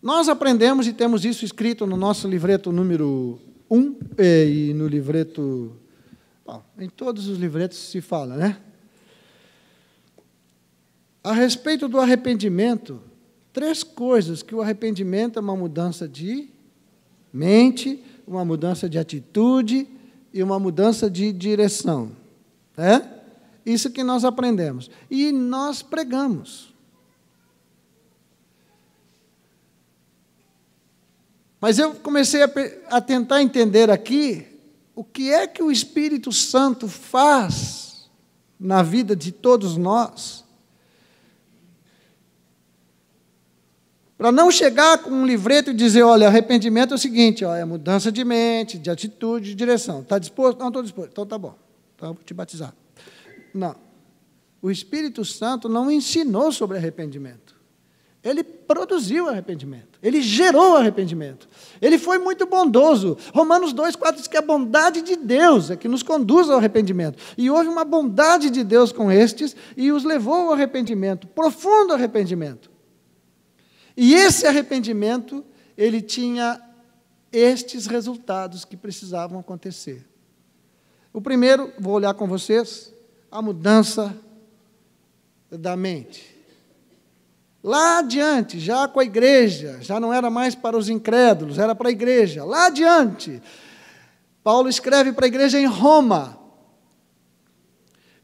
Nós aprendemos e temos isso escrito no nosso livreto número 1 um, e no livreto. Bom, em todos os livretos se fala, né? A respeito do arrependimento, três coisas que o arrependimento é uma mudança de mente, uma mudança de atitude e uma mudança de direção. É? Isso que nós aprendemos. E nós pregamos. Mas eu comecei a, a tentar entender aqui o que é que o Espírito Santo faz na vida de todos nós Para não chegar com um livreto e dizer, olha, arrependimento é o seguinte, ó, é mudança de mente, de atitude, de direção. Está disposto? Não, estou disposto. Então tá bom. Então vou te batizar. Não. O Espírito Santo não ensinou sobre arrependimento. Ele produziu arrependimento. Ele gerou arrependimento. Ele foi muito bondoso. Romanos 2,4 diz que a bondade de Deus é que nos conduz ao arrependimento. E houve uma bondade de Deus com estes e os levou ao arrependimento, profundo arrependimento. E esse arrependimento, ele tinha estes resultados que precisavam acontecer. O primeiro, vou olhar com vocês, a mudança da mente. Lá adiante, já com a igreja, já não era mais para os incrédulos, era para a igreja. Lá adiante, Paulo escreve para a igreja em Roma.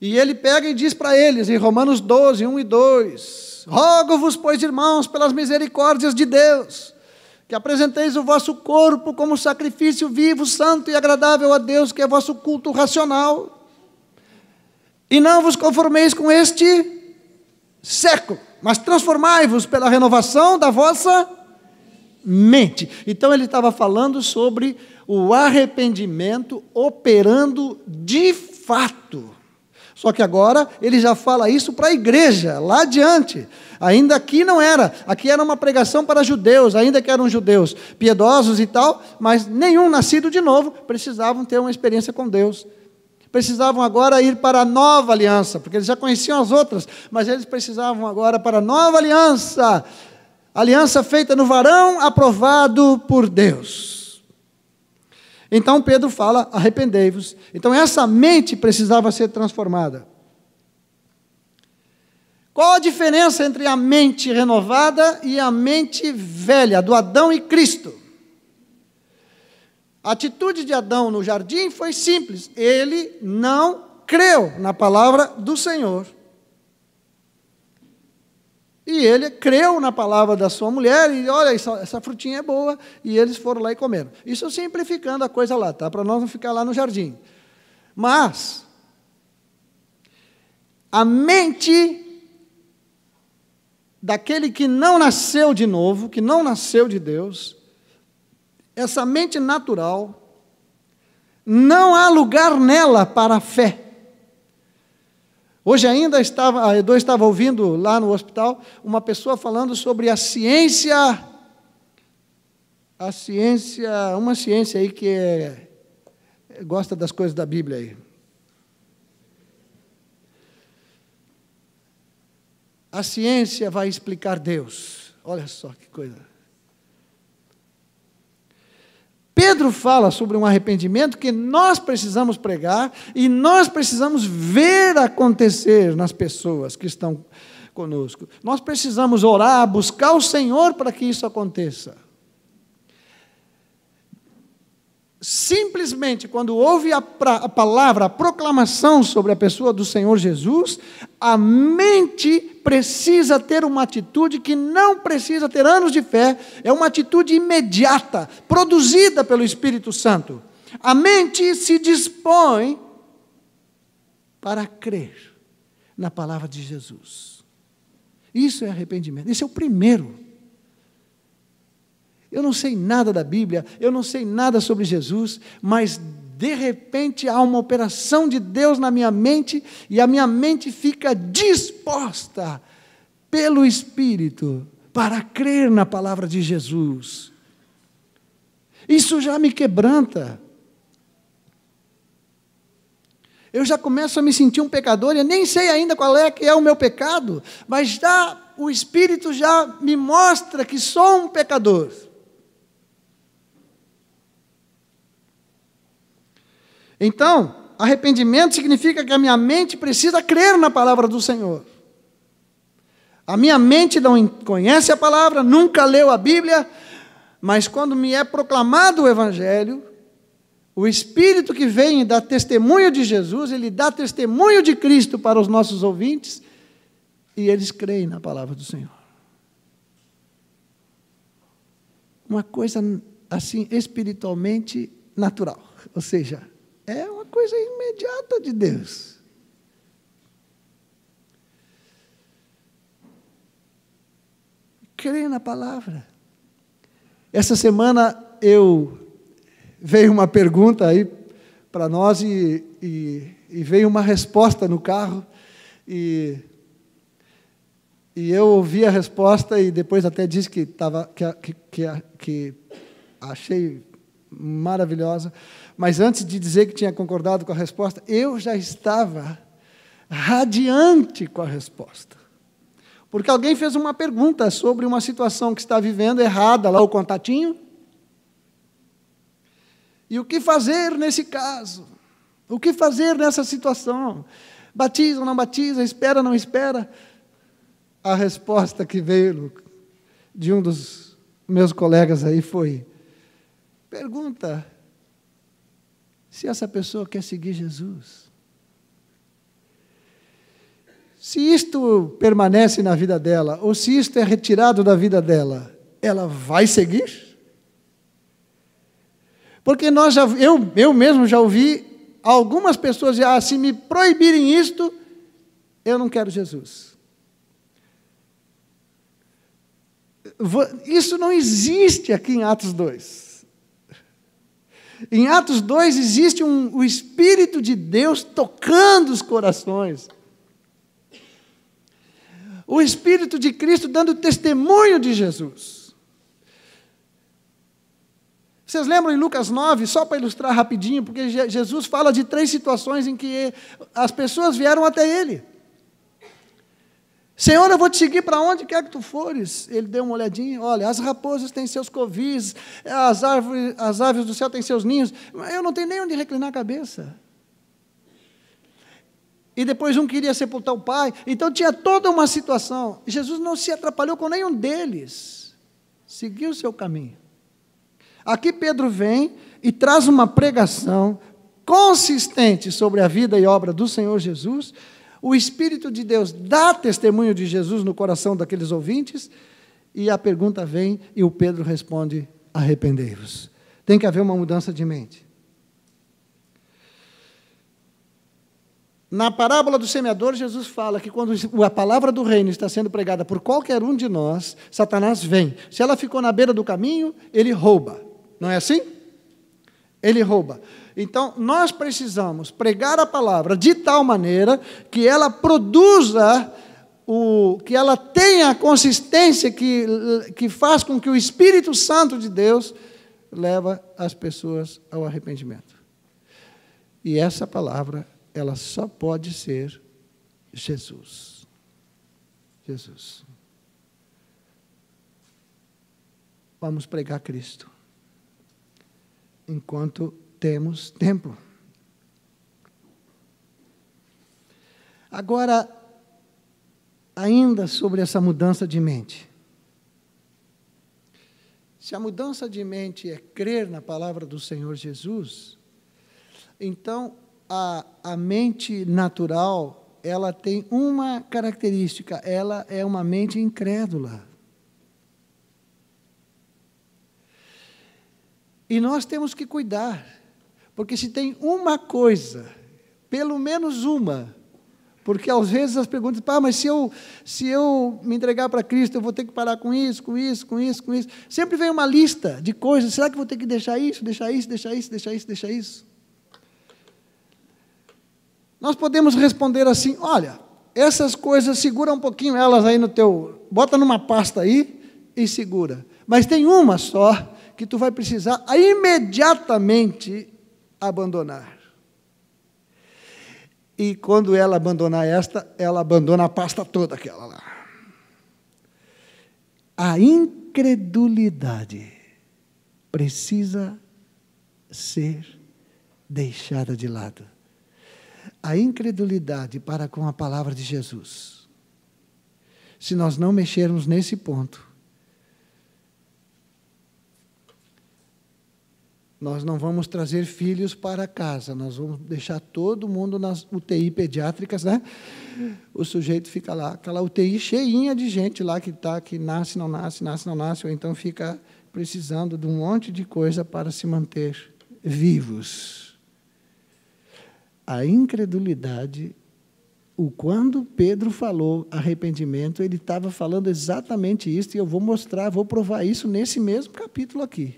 E ele pega e diz para eles, em Romanos 12, 1 e 2, Rogo-vos, pois, irmãos, pelas misericórdias de Deus, que apresenteis o vosso corpo como sacrifício vivo, santo e agradável a Deus, que é vosso culto racional. E não vos conformeis com este século, mas transformai-vos pela renovação da vossa mente. Então ele estava falando sobre o arrependimento operando de fato só que agora ele já fala isso para a igreja, lá adiante. Ainda aqui não era, aqui era uma pregação para judeus, ainda que eram judeus piedosos e tal, mas nenhum nascido de novo precisavam ter uma experiência com Deus. Precisavam agora ir para a nova aliança, porque eles já conheciam as outras, mas eles precisavam agora para a nova aliança. Aliança feita no varão aprovado por Deus. Então Pedro fala: arrependei-vos. Então essa mente precisava ser transformada. Qual a diferença entre a mente renovada e a mente velha, do Adão e Cristo? A atitude de Adão no jardim foi simples: ele não creu na palavra do Senhor. E ele creu na palavra da sua mulher e olha, essa, essa, frutinha é boa, e eles foram lá e comeram. Isso simplificando a coisa lá, tá? Para nós não ficar lá no jardim. Mas a mente daquele que não nasceu de novo, que não nasceu de Deus, essa mente natural, não há lugar nela para a fé. Hoje ainda estava, Edu estava ouvindo lá no hospital uma pessoa falando sobre a ciência, a ciência, uma ciência aí que é, gosta das coisas da Bíblia aí. A ciência vai explicar Deus. Olha só que coisa. Pedro fala sobre um arrependimento que nós precisamos pregar e nós precisamos ver acontecer nas pessoas que estão conosco. Nós precisamos orar, buscar o Senhor para que isso aconteça. simplesmente quando ouve a, a, palavra, a proclamação sobre a pessoa do Senhor Jesus, a mente precisa ter uma atitude que não precisa ter anos de fé, é uma atitude imediata, produzida pelo Espírito Santo. A mente se dispõe para crer na palavra de Jesus. Isso é arrependimento. Esse é o primeiro eu não sei nada da Bíblia, eu não sei nada sobre Jesus, mas de repente há uma operação de Deus na minha mente e a minha mente fica disposta pelo Espírito para crer na palavra de Jesus. Isso já me quebranta. Eu já começo a me sentir um pecador e nem sei ainda qual é que é o meu pecado, mas já o Espírito já me mostra que sou um pecador. Então, arrependimento significa que a minha mente precisa crer na palavra do Senhor. A minha mente não conhece a palavra, nunca leu a Bíblia, mas quando me é proclamado o Evangelho, o Espírito que vem e dá testemunho de Jesus, ele dá testemunho de Cristo para os nossos ouvintes, e eles creem na palavra do Senhor. Uma coisa assim espiritualmente natural, ou seja, é uma coisa imediata de Deus. Creia na palavra. Essa semana eu veio uma pergunta aí para nós e, e, e, veio uma resposta no carro e, e eu ouvi a resposta e depois até disse que tava, que, que, que achei maravilhosa. Mas antes de dizer que tinha concordado com a resposta, eu já estava radiante com a resposta. Porque alguém fez uma pergunta sobre uma situação que está vivendo errada lá, o contatinho. E o que fazer nesse caso? O que fazer nessa situação? Batiza ou não batiza? Espera ou não espera? A resposta que veio de um dos meus colegas aí foi: pergunta se essa pessoa quer seguir Jesus. Se isto permanece na vida dela, ou se isto é retirado da vida dela, ela vai seguir? Porque nós já, eu, eu mesmo já ouvi algumas pessoas já, ah, se me proibirem isto, eu não quero Jesus. Isso não existe aqui em Atos 2. Em Atos 2 existe um, o Espírito de Deus tocando os corações. O Espírito de Cristo dando testemunho de Jesus. Vocês lembram em Lucas 9, só para ilustrar rapidinho, porque Jesus fala de três situações em que as pessoas vieram até ele. Senhor, eu vou te seguir para onde quer que tu fores. Ele deu uma olhadinha, olha, as raposas têm seus covis, as, árvores, as aves do céu têm seus ninhos, eu não tenho nem onde reclinar a cabeça. E depois um queria sepultar o pai, então tinha toda uma situação. Jesus não se atrapalhou com nenhum deles, seguiu o seu caminho. Aqui Pedro vem e traz uma pregação consistente sobre a vida e obra do Senhor Jesus, o Espírito de Deus dá testemunho de Jesus no coração daqueles ouvintes, e a pergunta vem e o Pedro responde: arrependei-vos. Tem que haver uma mudança de mente. Na parábola do semeador, Jesus fala que quando a palavra do reino está sendo pregada por qualquer um de nós, Satanás vem. Se ela ficou na beira do caminho, ele rouba. Não é assim? Ele rouba. Então, nós precisamos pregar a palavra de tal maneira que ela produza o que ela tenha a consistência que, que faz com que o Espírito Santo de Deus leva as pessoas ao arrependimento. E essa palavra, ela só pode ser Jesus. Jesus. Vamos pregar Cristo. Enquanto temos templo. Agora, ainda sobre essa mudança de mente. Se a mudança de mente é crer na palavra do Senhor Jesus, então a, a mente natural ela tem uma característica, ela é uma mente incrédula. E nós temos que cuidar porque se tem uma coisa, pelo menos uma, porque às vezes as perguntas, ah, mas se eu, se eu me entregar para Cristo, eu vou ter que parar com isso, com isso, com isso, com isso. Sempre vem uma lista de coisas. Será que vou ter que deixar isso, deixar isso, deixar isso, deixar isso, deixar isso? Nós podemos responder assim: olha, essas coisas, segura um pouquinho elas aí no teu. Bota numa pasta aí e segura. Mas tem uma só que tu vai precisar imediatamente abandonar. E quando ela abandonar esta, ela abandona a pasta toda aquela lá. A incredulidade precisa ser deixada de lado. A incredulidade para com a palavra de Jesus. Se nós não mexermos nesse ponto, Nós não vamos trazer filhos para casa, nós vamos deixar todo mundo nas UTI pediátricas, né? O sujeito fica lá, aquela UTI cheinha de gente lá que tá, que nasce, não nasce, nasce, não nasce, ou então fica precisando de um monte de coisa para se manter vivos. A incredulidade o quando Pedro falou arrependimento, ele estava falando exatamente isso, e eu vou mostrar, vou provar isso nesse mesmo capítulo aqui.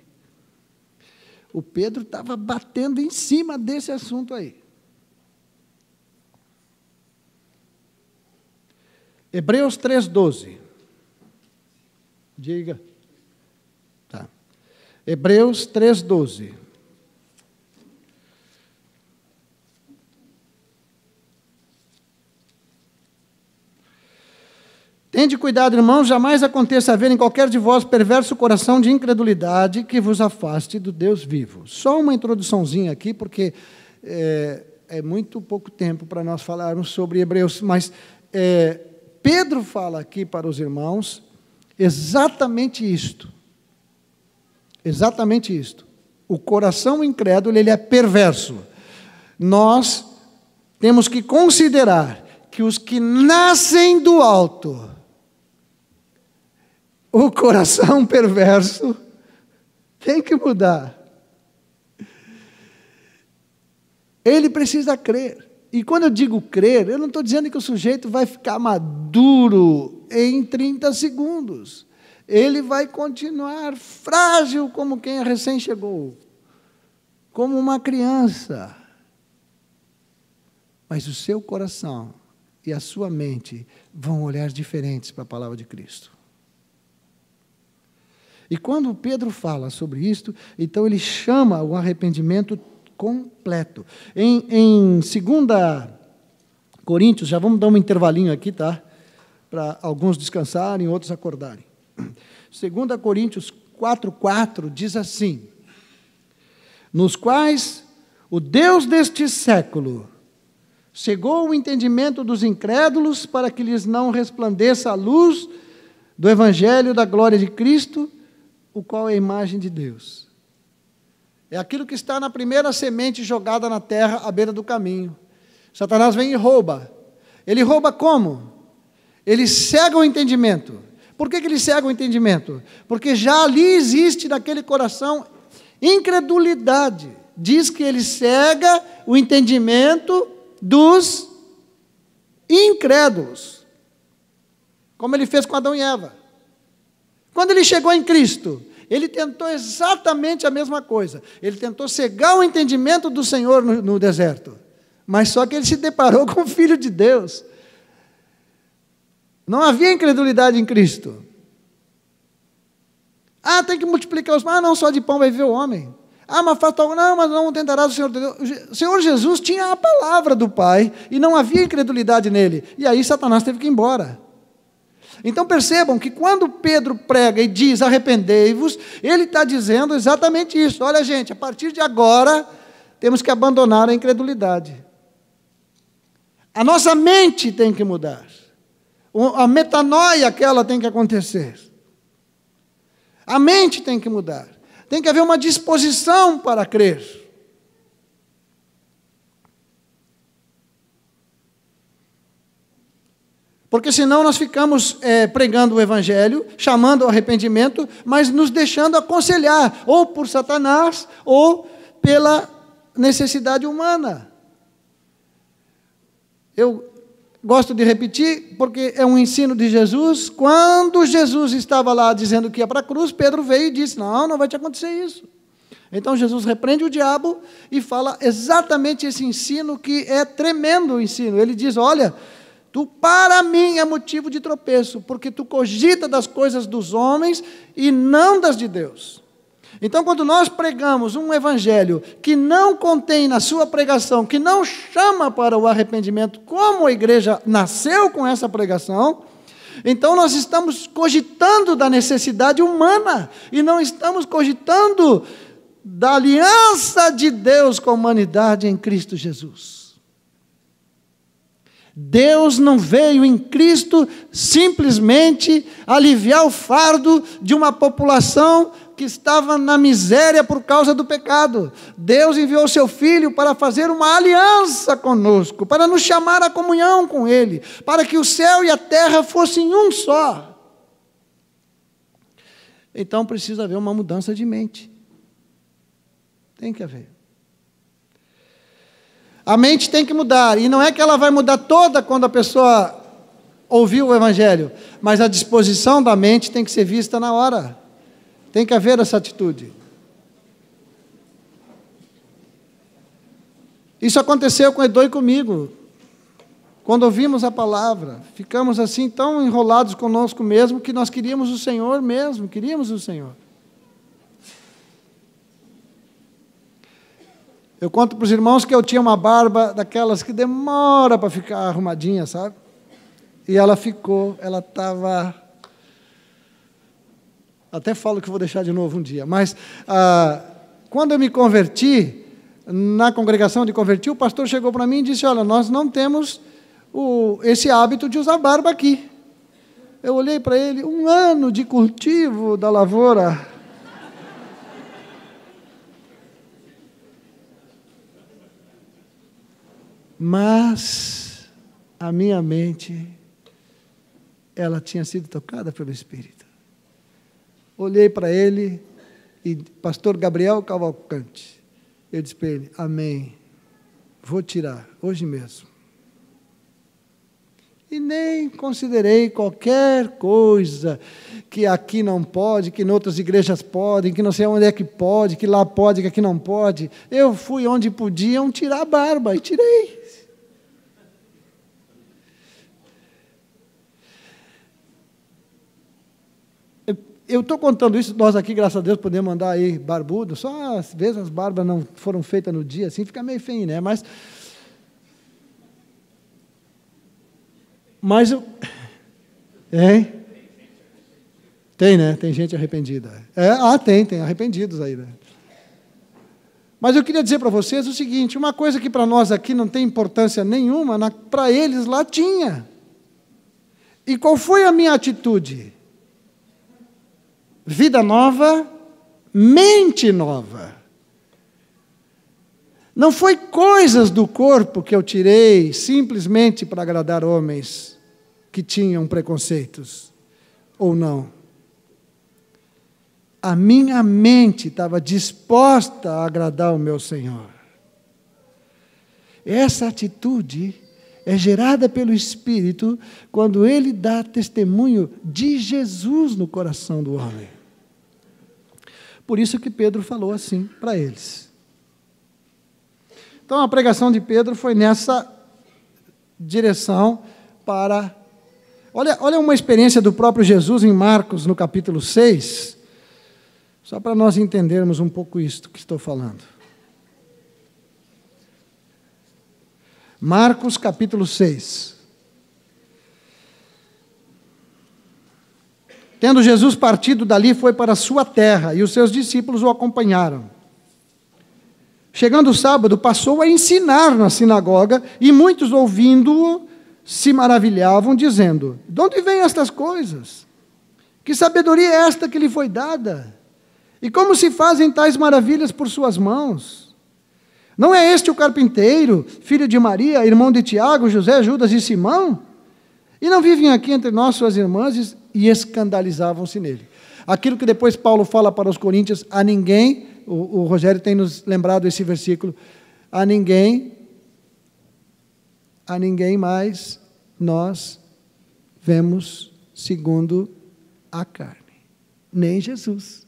O Pedro estava batendo em cima desse assunto aí. Hebreus 3,12. Diga. Tá. Hebreus 3,12. Tende cuidado, irmãos, jamais aconteça haver em qualquer de vós perverso coração de incredulidade que vos afaste do Deus vivo. Só uma introduçãozinha aqui, porque é, é muito pouco tempo para nós falarmos sobre Hebreus, mas é, Pedro fala aqui para os irmãos exatamente isto. Exatamente isto. O coração incrédulo, ele é perverso. Nós temos que considerar que os que nascem do alto o coração perverso tem que mudar. Ele precisa crer. E quando eu digo crer, eu não estou dizendo que o sujeito vai ficar maduro em 30 segundos. Ele vai continuar frágil como quem é recém chegou, como uma criança. Mas o seu coração e a sua mente vão olhar diferentes para a palavra de Cristo. E quando Pedro fala sobre isto, então ele chama o arrependimento completo. Em, em 2 Coríntios, já vamos dar um intervalinho aqui, tá? Para alguns descansarem, outros acordarem. 2 Coríntios 4,4 diz assim: Nos quais o Deus deste século chegou o entendimento dos incrédulos para que lhes não resplandeça a luz do evangelho da glória de Cristo o qual é a imagem de Deus. É aquilo que está na primeira semente jogada na terra à beira do caminho. Satanás vem e rouba. Ele rouba como? Ele cega o entendimento. Por que, que ele cega o entendimento? Porque já ali existe naquele coração incredulidade. Diz que ele cega o entendimento dos incrédulos. Como ele fez com Adão e Eva. Quando ele chegou em Cristo, ele tentou exatamente a mesma coisa. Ele tentou cegar o entendimento do Senhor no, no deserto. Mas só que ele se deparou com o Filho de Deus. Não havia incredulidade em Cristo. Ah, tem que multiplicar os pães. Ah, não, só de pão vai viver o homem. Ah, mas faz algo. Não, mas não tentarás o Senhor O Senhor Jesus tinha a palavra do Pai e não havia incredulidade nele. E aí Satanás teve que ir embora. Então percebam que quando Pedro prega e diz arrependei-vos, ele está dizendo exatamente isso. Olha, gente, a partir de agora temos que abandonar a incredulidade. A nossa mente tem que mudar. A metanoia que ela tem que acontecer. A mente tem que mudar. Tem que haver uma disposição para crer. Porque senão nós ficamos é, pregando o Evangelho, chamando ao arrependimento, mas nos deixando aconselhar, ou por Satanás, ou pela necessidade humana. Eu gosto de repetir, porque é um ensino de Jesus. Quando Jesus estava lá dizendo que ia para a cruz, Pedro veio e disse: Não, não vai te acontecer isso. Então Jesus repreende o diabo e fala exatamente esse ensino que é tremendo o ensino. Ele diz: Olha Tu, para mim, é motivo de tropeço, porque tu cogita das coisas dos homens e não das de Deus. Então, quando nós pregamos um evangelho que não contém na sua pregação, que não chama para o arrependimento, como a igreja nasceu com essa pregação, então nós estamos cogitando da necessidade humana e não estamos cogitando da aliança de Deus com a humanidade em Cristo Jesus. Deus não veio em Cristo simplesmente aliviar o fardo de uma população que estava na miséria por causa do pecado. Deus enviou seu filho para fazer uma aliança conosco, para nos chamar à comunhão com ele, para que o céu e a terra fossem um só. Então precisa haver uma mudança de mente. Tem que haver. A mente tem que mudar, e não é que ela vai mudar toda quando a pessoa ouvir o Evangelho, mas a disposição da mente tem que ser vista na hora, tem que haver essa atitude. Isso aconteceu com Edu e comigo. Quando ouvimos a palavra, ficamos assim tão enrolados conosco mesmo que nós queríamos o Senhor mesmo, queríamos o Senhor. Eu conto para os irmãos que eu tinha uma barba daquelas que demora para ficar arrumadinha, sabe? E ela ficou, ela estava. Até falo que vou deixar de novo um dia, mas ah, quando eu me converti, na congregação de converti, o pastor chegou para mim e disse: Olha, nós não temos o, esse hábito de usar barba aqui. Eu olhei para ele, um ano de cultivo da lavoura Mas a minha mente, ela tinha sido tocada pelo Espírito. Olhei para ele e, pastor Gabriel Cavalcante, eu disse para ele: Amém. Vou tirar, hoje mesmo. E nem considerei qualquer coisa que aqui não pode, que em outras igrejas podem, que não sei onde é que pode, que lá pode, que aqui não pode. Eu fui onde podiam tirar a barba e tirei. eu estou contando isso, nós aqui, graças a Deus, podemos mandar aí barbudo, só às vezes as barbas não foram feitas no dia, assim fica meio feio, né? Mas, mas eu, hein? Tem, né? Tem gente arrependida. É, ah, tem, tem arrependidos aí, né? Mas eu queria dizer para vocês o seguinte: uma coisa que para nós aqui não tem importância nenhuma, para eles lá tinha. E qual foi a minha atitude? vida nova, mente nova. Não foi coisas do corpo que eu tirei simplesmente para agradar homens que tinham preconceitos ou não. A minha mente estava disposta a agradar o meu Senhor. Essa atitude é gerada pelo Espírito quando ele dá testemunho de Jesus no coração do homem. Por isso que Pedro falou assim para eles. Então a pregação de Pedro foi nessa direção para. Olha, olha uma experiência do próprio Jesus em Marcos, no capítulo 6, só para nós entendermos um pouco isto que estou falando. Marcos, capítulo 6. Tendo Jesus partido dali, foi para a sua terra e os seus discípulos o acompanharam. Chegando o sábado, passou a ensinar na sinagoga e muitos, ouvindo-o, se maravilhavam, dizendo: De onde vêm estas coisas? Que sabedoria é esta que lhe foi dada? E como se fazem tais maravilhas por suas mãos? Não é este o carpinteiro, filho de Maria, irmão de Tiago, José, Judas e Simão? E não vivem aqui entre nós suas irmãs e escandalizavam-se nele. Aquilo que depois Paulo fala para os coríntios, a ninguém, o, o Rogério tem nos lembrado esse versículo, a ninguém, a ninguém mais nós vemos segundo a carne, nem Jesus.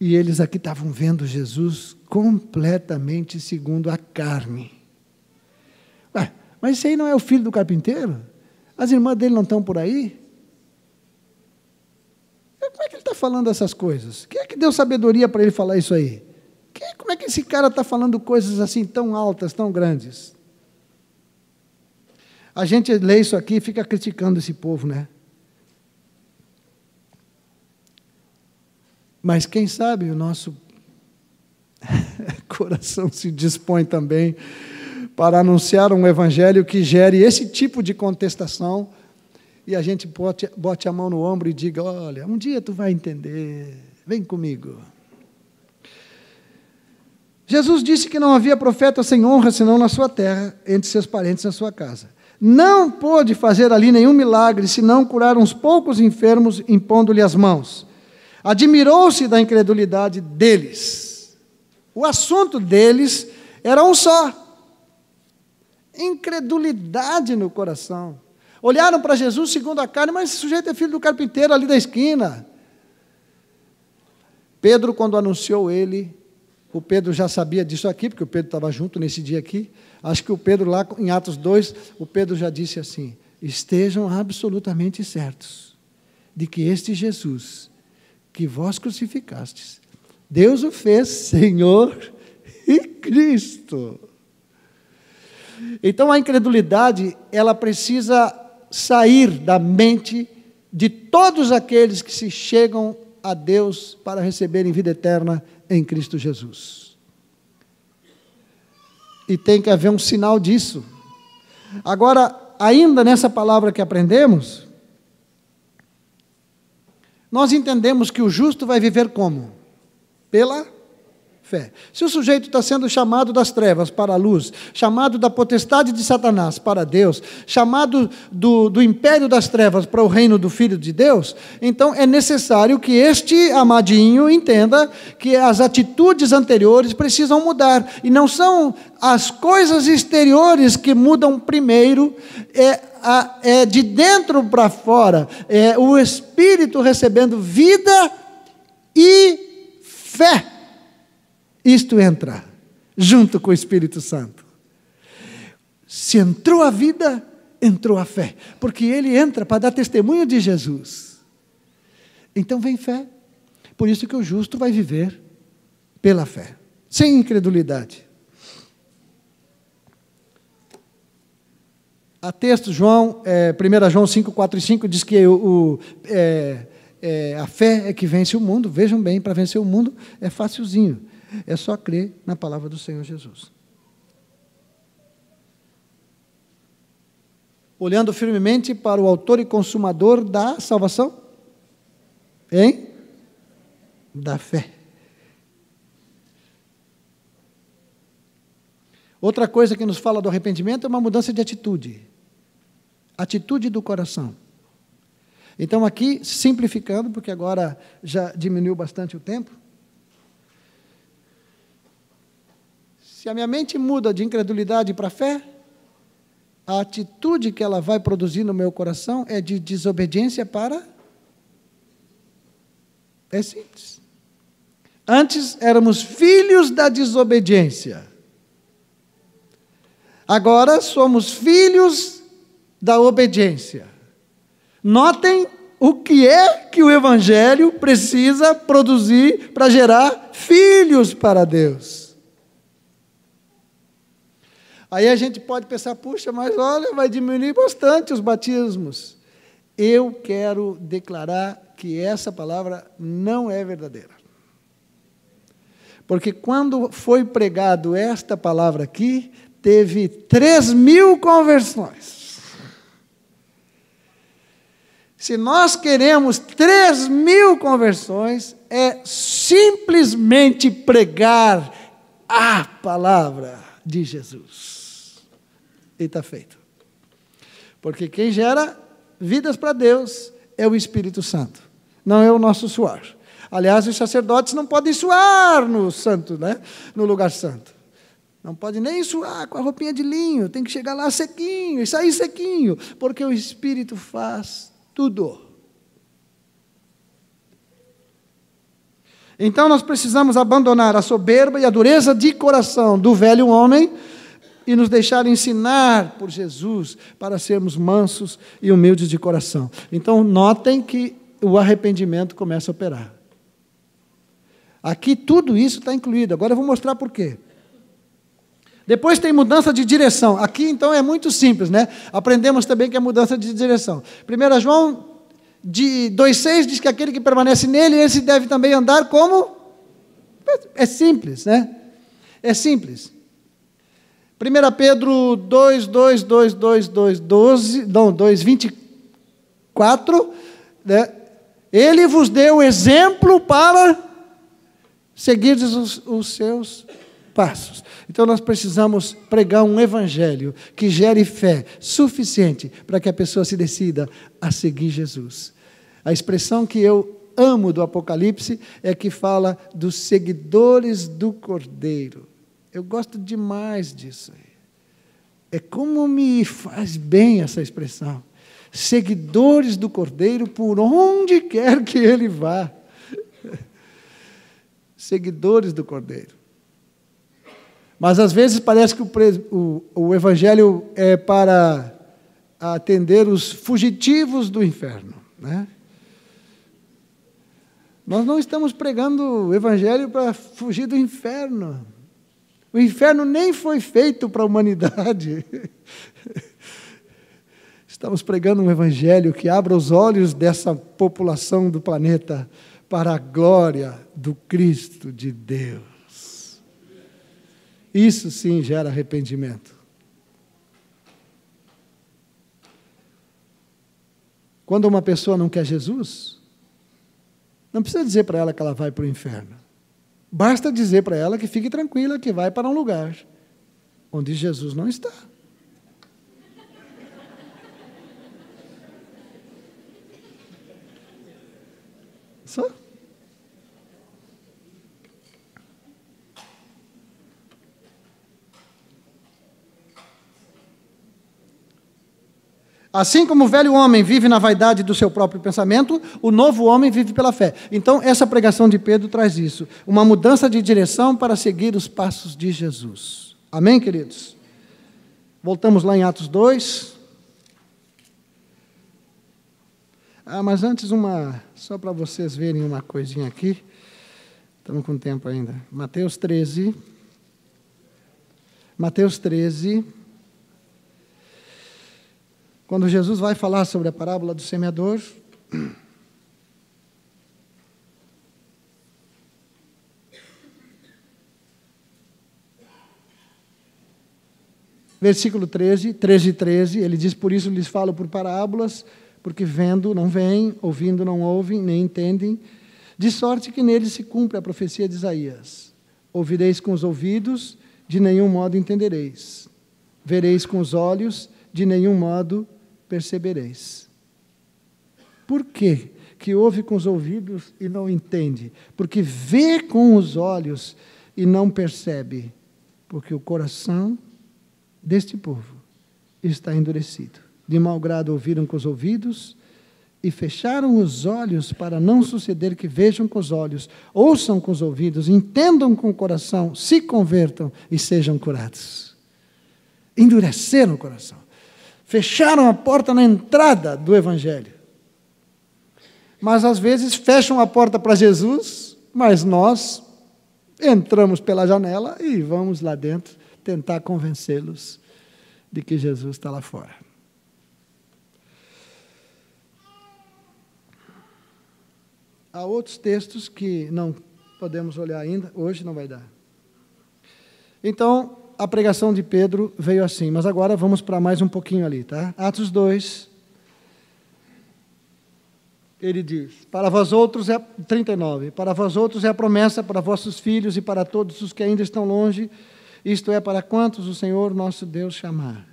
E eles aqui estavam vendo Jesus completamente segundo a carne. Ué, mas isso aí não é o filho do carpinteiro? As irmãs dele não estão por aí? É, como é que ele está falando essas coisas? Quem é que deu sabedoria para ele falar isso aí? Quem, é, como é que esse cara está falando coisas assim tão altas, tão grandes? A gente lê isso aqui e fica criticando esse povo, né? Mas quem sabe o nosso coração se dispõe também para anunciar um evangelho que gere esse tipo de contestação e a gente bote, bote a mão no ombro e diga: Olha, um dia tu vai entender, vem comigo. Jesus disse que não havia profeta sem honra senão na sua terra, entre seus parentes, na sua casa. Não pôde fazer ali nenhum milagre senão curar uns poucos enfermos impondo-lhe as mãos. Admirou-se da incredulidade deles. O assunto deles era um só incredulidade no coração. Olharam para Jesus segundo a carne, mas esse sujeito é filho do carpinteiro ali da esquina. Pedro, quando anunciou ele, o Pedro já sabia disso aqui, porque o Pedro estava junto nesse dia aqui. Acho que o Pedro, lá em Atos 2, o Pedro já disse assim: Estejam absolutamente certos de que este Jesus, que vós crucificastes, Deus o fez Senhor e Cristo. Então a incredulidade, ela precisa sair da mente de todos aqueles que se chegam a Deus para receberem vida eterna em Cristo Jesus. E tem que haver um sinal disso. Agora, ainda nessa palavra que aprendemos, nós entendemos que o justo vai viver como? Pela fé. Se o sujeito está sendo chamado das trevas para a luz, chamado da potestade de Satanás para Deus, chamado do, do império das trevas para o reino do Filho de Deus, então é necessário que este amadinho entenda que as atitudes anteriores precisam mudar. E não são as coisas exteriores que mudam primeiro, é, a, é de dentro para fora, é o espírito recebendo vida e fé isto entra junto com o Espírito Santo. Se entrou a vida, entrou a fé, porque ele entra para dar testemunho de Jesus. Então vem fé. Por isso que o justo vai viver pela fé, sem incredulidade. A texto, João, é, 1 João 5, 4 e 5 diz que o, é, é, a fé é que vence o mundo. Vejam bem, para vencer o mundo é facilzinho. É só crer na palavra do Senhor Jesus. Olhando firmemente para o autor e consumador da salvação? Hein? Da fé. Outra coisa que nos fala do arrependimento é uma mudança de atitude. Atitude do coração. Então, aqui, simplificando, porque agora já diminuiu bastante o tempo, Se a minha mente muda de incredulidade para fé, a atitude que ela vai produzir no meu coração é de desobediência para. É simples. Antes éramos filhos da desobediência. Agora somos filhos da obediência. Notem o que é que o Evangelho precisa produzir para gerar filhos para Deus. Aí a gente pode pensar, puxa, mas olha, vai diminuir bastante os batismos. Eu quero declarar que essa palavra não é verdadeira. Porque quando foi pregado esta palavra aqui, teve 3 mil conversões. Se nós queremos 3 mil conversões, é simplesmente pregar a palavra de Jesus e está feito. Porque quem gera vidas para Deus é o Espírito Santo, não é o nosso suor. Aliás, os sacerdotes não podem suar no santo, né? no lugar santo. Não pode nem suar com a roupinha de linho, tem que chegar lá sequinho e sair sequinho, porque o Espírito faz tudo. Então nós precisamos abandonar a soberba e a dureza de coração do velho homem e nos deixar ensinar por Jesus para sermos mansos e humildes de coração. Então, notem que o arrependimento começa a operar. Aqui tudo isso está incluído. Agora eu vou mostrar por quê. Depois tem mudança de direção. Aqui então é muito simples, né? Aprendemos também que é mudança de direção. 1 João de 2,6 diz que aquele que permanece nele, esse deve também andar como. É simples, né? É simples. 1 Pedro 2, 2, 2, 2, 2, 12, não, 2, 24, né? ele vos deu exemplo para seguir os, os seus passos. Então nós precisamos pregar um evangelho que gere fé suficiente para que a pessoa se decida a seguir Jesus. A expressão que eu amo do Apocalipse é que fala dos seguidores do Cordeiro. Eu gosto demais disso. É como me faz bem essa expressão. Seguidores do Cordeiro por onde quer que ele vá. Seguidores do Cordeiro. Mas às vezes parece que o, o, o Evangelho é para atender os fugitivos do inferno. Né? Nós não estamos pregando o Evangelho para fugir do inferno. O inferno nem foi feito para a humanidade. Estamos pregando um evangelho que abra os olhos dessa população do planeta para a glória do Cristo de Deus. Isso sim gera arrependimento. Quando uma pessoa não quer Jesus, não precisa dizer para ela que ela vai para o inferno. Basta dizer para ela que fique tranquila, que vai para um lugar onde Jesus não está. Só. Assim como o velho homem vive na vaidade do seu próprio pensamento, o novo homem vive pela fé. Então, essa pregação de Pedro traz isso, uma mudança de direção para seguir os passos de Jesus. Amém, queridos? Voltamos lá em Atos 2. Ah, mas antes uma, só para vocês verem uma coisinha aqui. Estamos com tempo ainda. Mateus 13. Mateus 13. Quando Jesus vai falar sobre a parábola do semeador, versículo 13, 13 e 13, ele diz: Por isso lhes falo por parábolas, porque vendo não veem, ouvindo não ouvem, nem entendem, de sorte que neles se cumpre a profecia de Isaías: Ouvireis com os ouvidos, de nenhum modo entendereis, vereis com os olhos, de nenhum modo percebereis. Por quê? Que ouve com os ouvidos e não entende, porque vê com os olhos e não percebe, porque o coração deste povo está endurecido. De mau grado ouviram com os ouvidos e fecharam os olhos para não suceder que vejam com os olhos, ouçam com os ouvidos, entendam com o coração, se convertam e sejam curados. Endureceram o coração. Fecharam a porta na entrada do Evangelho. Mas às vezes fecham a porta para Jesus, mas nós entramos pela janela e vamos lá dentro tentar convencê-los de que Jesus está lá fora. Há outros textos que não podemos olhar ainda, hoje não vai dar. Então, a pregação de Pedro veio assim, mas agora vamos para mais um pouquinho ali, tá? Atos 2. Ele diz: Para vós outros é 39, para vós outros é a promessa para vossos filhos e para todos os que ainda estão longe, isto é para quantos o Senhor nosso Deus chamar.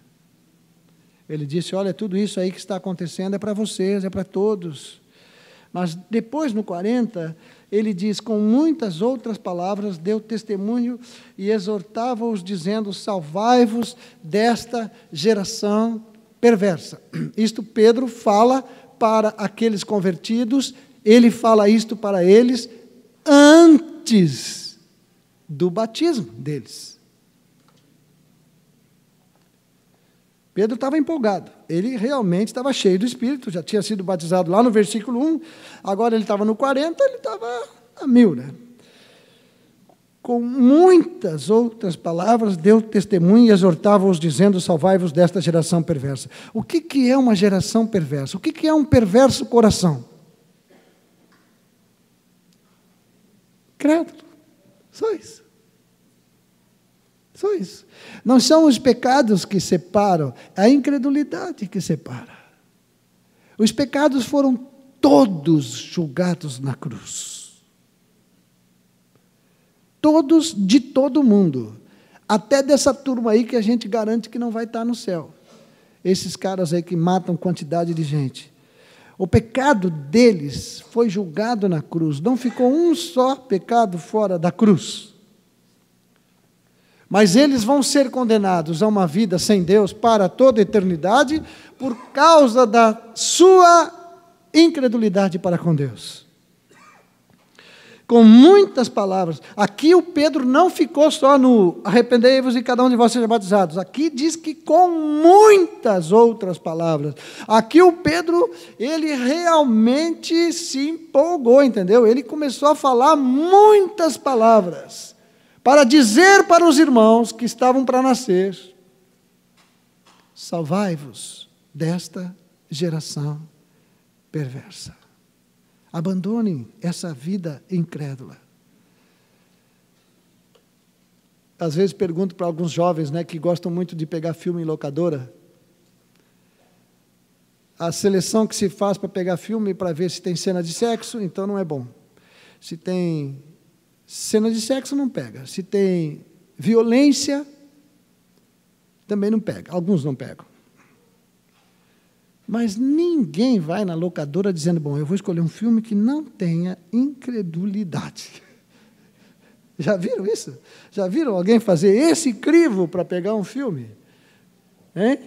Ele disse: Olha, tudo isso aí que está acontecendo é para vocês, é para todos. Mas depois no 40, ele diz: Com muitas outras palavras, deu testemunho e exortava-os, dizendo: Salvai-vos desta geração perversa. Isto Pedro fala para aqueles convertidos, ele fala isto para eles antes do batismo deles. Pedro estava empolgado, ele realmente estava cheio do Espírito, já tinha sido batizado lá no versículo 1, agora ele estava no 40, ele estava a mil, né? Com muitas outras palavras, deu testemunho e exortava-os, dizendo: Salvai-vos desta geração perversa. O que, que é uma geração perversa? O que, que é um perverso coração? Credo. Só isso. Só isso. Não são os pecados que separam, é a incredulidade que separa. Os pecados foram todos julgados na cruz. Todos de todo mundo. Até dessa turma aí que a gente garante que não vai estar no céu. Esses caras aí que matam quantidade de gente. O pecado deles foi julgado na cruz. Não ficou um só pecado fora da cruz. Mas eles vão ser condenados a uma vida sem Deus para toda a eternidade por causa da sua incredulidade para com Deus. Com muitas palavras. Aqui o Pedro não ficou só no arrependei-vos e cada um de vós seja batizado. Aqui diz que com muitas outras palavras. Aqui o Pedro, ele realmente se empolgou, entendeu? Ele começou a falar muitas palavras para dizer para os irmãos que estavam para nascer: Salvai-vos desta geração perversa. Abandonem essa vida incrédula. Às vezes pergunto para alguns jovens né, que gostam muito de pegar filme em locadora. A seleção que se faz para pegar filme para ver se tem cena de sexo, então não é bom. Se tem Cena de sexo não pega. Se tem violência, também não pega. Alguns não pegam. Mas ninguém vai na locadora dizendo: bom, eu vou escolher um filme que não tenha incredulidade. Já viram isso? Já viram alguém fazer esse crivo para pegar um filme? Hein?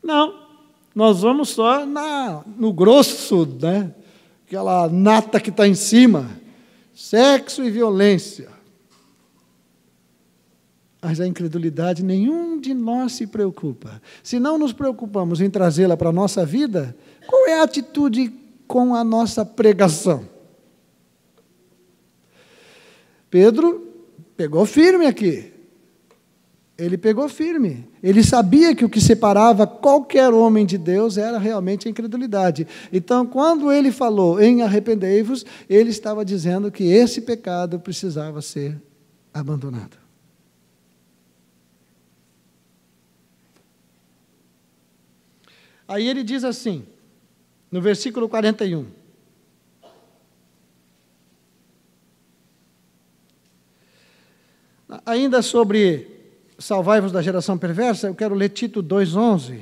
Não. Nós vamos só na, no grosso, né? aquela nata que está em cima, sexo e violência. Mas a incredulidade nenhum de nós se preocupa. Se não nos preocupamos em trazê-la para a nossa vida, qual é a atitude com a nossa pregação? Pedro pegou firme aqui. Ele pegou firme. Ele sabia que o que separava qualquer homem de Deus era realmente a incredulidade. Então, quando ele falou em arrependei-vos, ele estava dizendo que esse pecado precisava ser abandonado. Aí ele diz assim, no versículo 41. Ainda sobre Salvai-vos da geração perversa, eu quero ler Tito 2,11.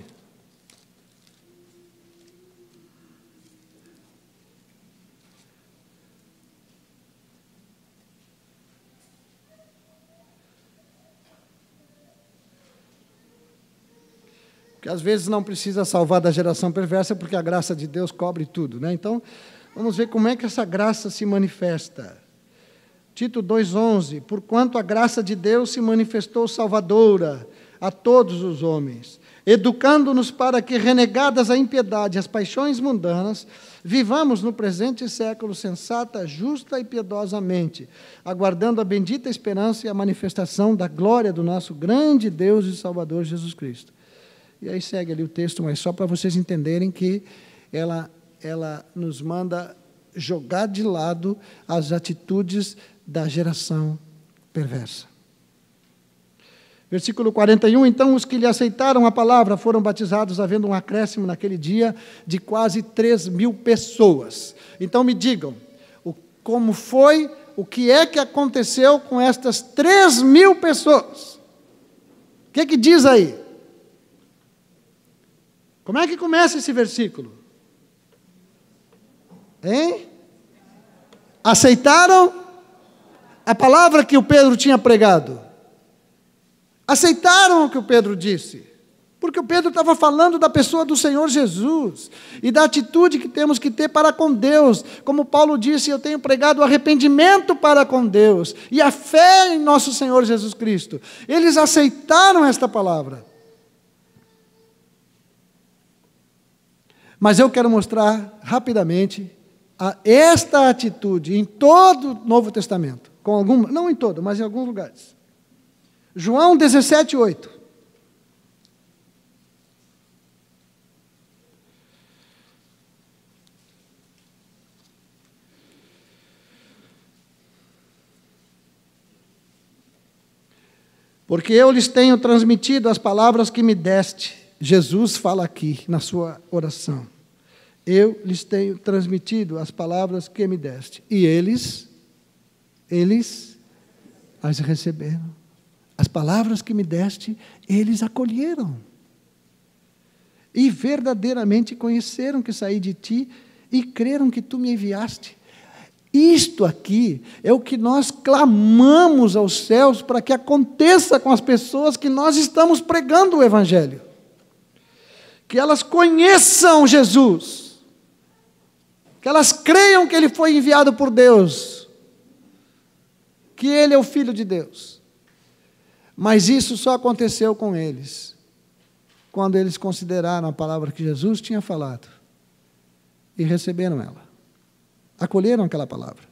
porque às vezes não precisa salvar da geração perversa, porque a graça de Deus cobre tudo. Né? Então, vamos ver como é que essa graça se manifesta. Tito 2,11: Porquanto a graça de Deus se manifestou salvadora a todos os homens, educando-nos para que, renegadas a impiedade e as paixões mundanas, vivamos no presente século sensata, justa e piedosamente, aguardando a bendita esperança e a manifestação da glória do nosso grande Deus e Salvador Jesus Cristo. E aí segue ali o texto, mas só para vocês entenderem que ela, ela nos manda jogar de lado as atitudes da geração perversa. Versículo 41: Então os que lhe aceitaram a palavra foram batizados, havendo um acréscimo naquele dia de quase 3 mil pessoas. Então me digam, o, como foi, o que é que aconteceu com estas 3 mil pessoas? O que, é que diz aí? Como é que começa esse versículo? Hein? Aceitaram a palavra que o Pedro tinha pregado. Aceitaram o que o Pedro disse. Porque o Pedro estava falando da pessoa do Senhor Jesus e da atitude que temos que ter para com Deus. Como Paulo disse, eu tenho pregado arrependimento para com Deus e a fé em nosso Senhor Jesus Cristo. Eles aceitaram esta palavra. Mas eu quero mostrar rapidamente esta atitude em todo o Novo Testamento. Com algum, não em todo, mas em alguns lugares. João 17, 8. Porque eu lhes tenho transmitido as palavras que me deste. Jesus fala aqui na sua oração. Eu lhes tenho transmitido as palavras que me deste. E eles eles as receberam. As palavras que me deste, eles acolheram. E verdadeiramente conheceram que saí de ti e creram que tu me enviaste. Isto aqui é o que nós clamamos aos céus para que aconteça com as pessoas que nós estamos pregando o Evangelho. Que elas conheçam Jesus. Que elas creiam que ele foi enviado por Deus que ele é o filho de Deus. Mas isso só aconteceu com eles, quando eles consideraram a palavra que Jesus tinha falado e receberam ela, acolheram aquela palavra,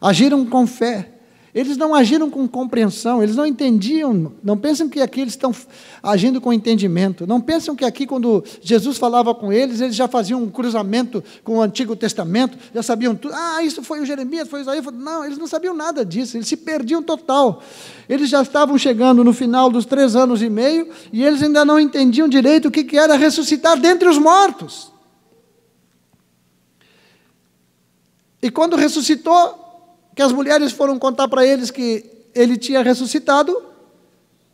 agiram com fé eles não agiram com compreensão, eles não entendiam, não pensam que aqui eles estão agindo com entendimento, não pensam que aqui, quando Jesus falava com eles, eles já faziam um cruzamento com o Antigo Testamento, já sabiam tudo. Ah, isso foi o Jeremias, foi o Isaías. Não, eles não sabiam nada disso, eles se perdiam total. Eles já estavam chegando no final dos três anos e meio e eles ainda não entendiam direito o que era ressuscitar dentre os mortos. E quando ressuscitou, que as mulheres foram contar para eles que ele tinha ressuscitado,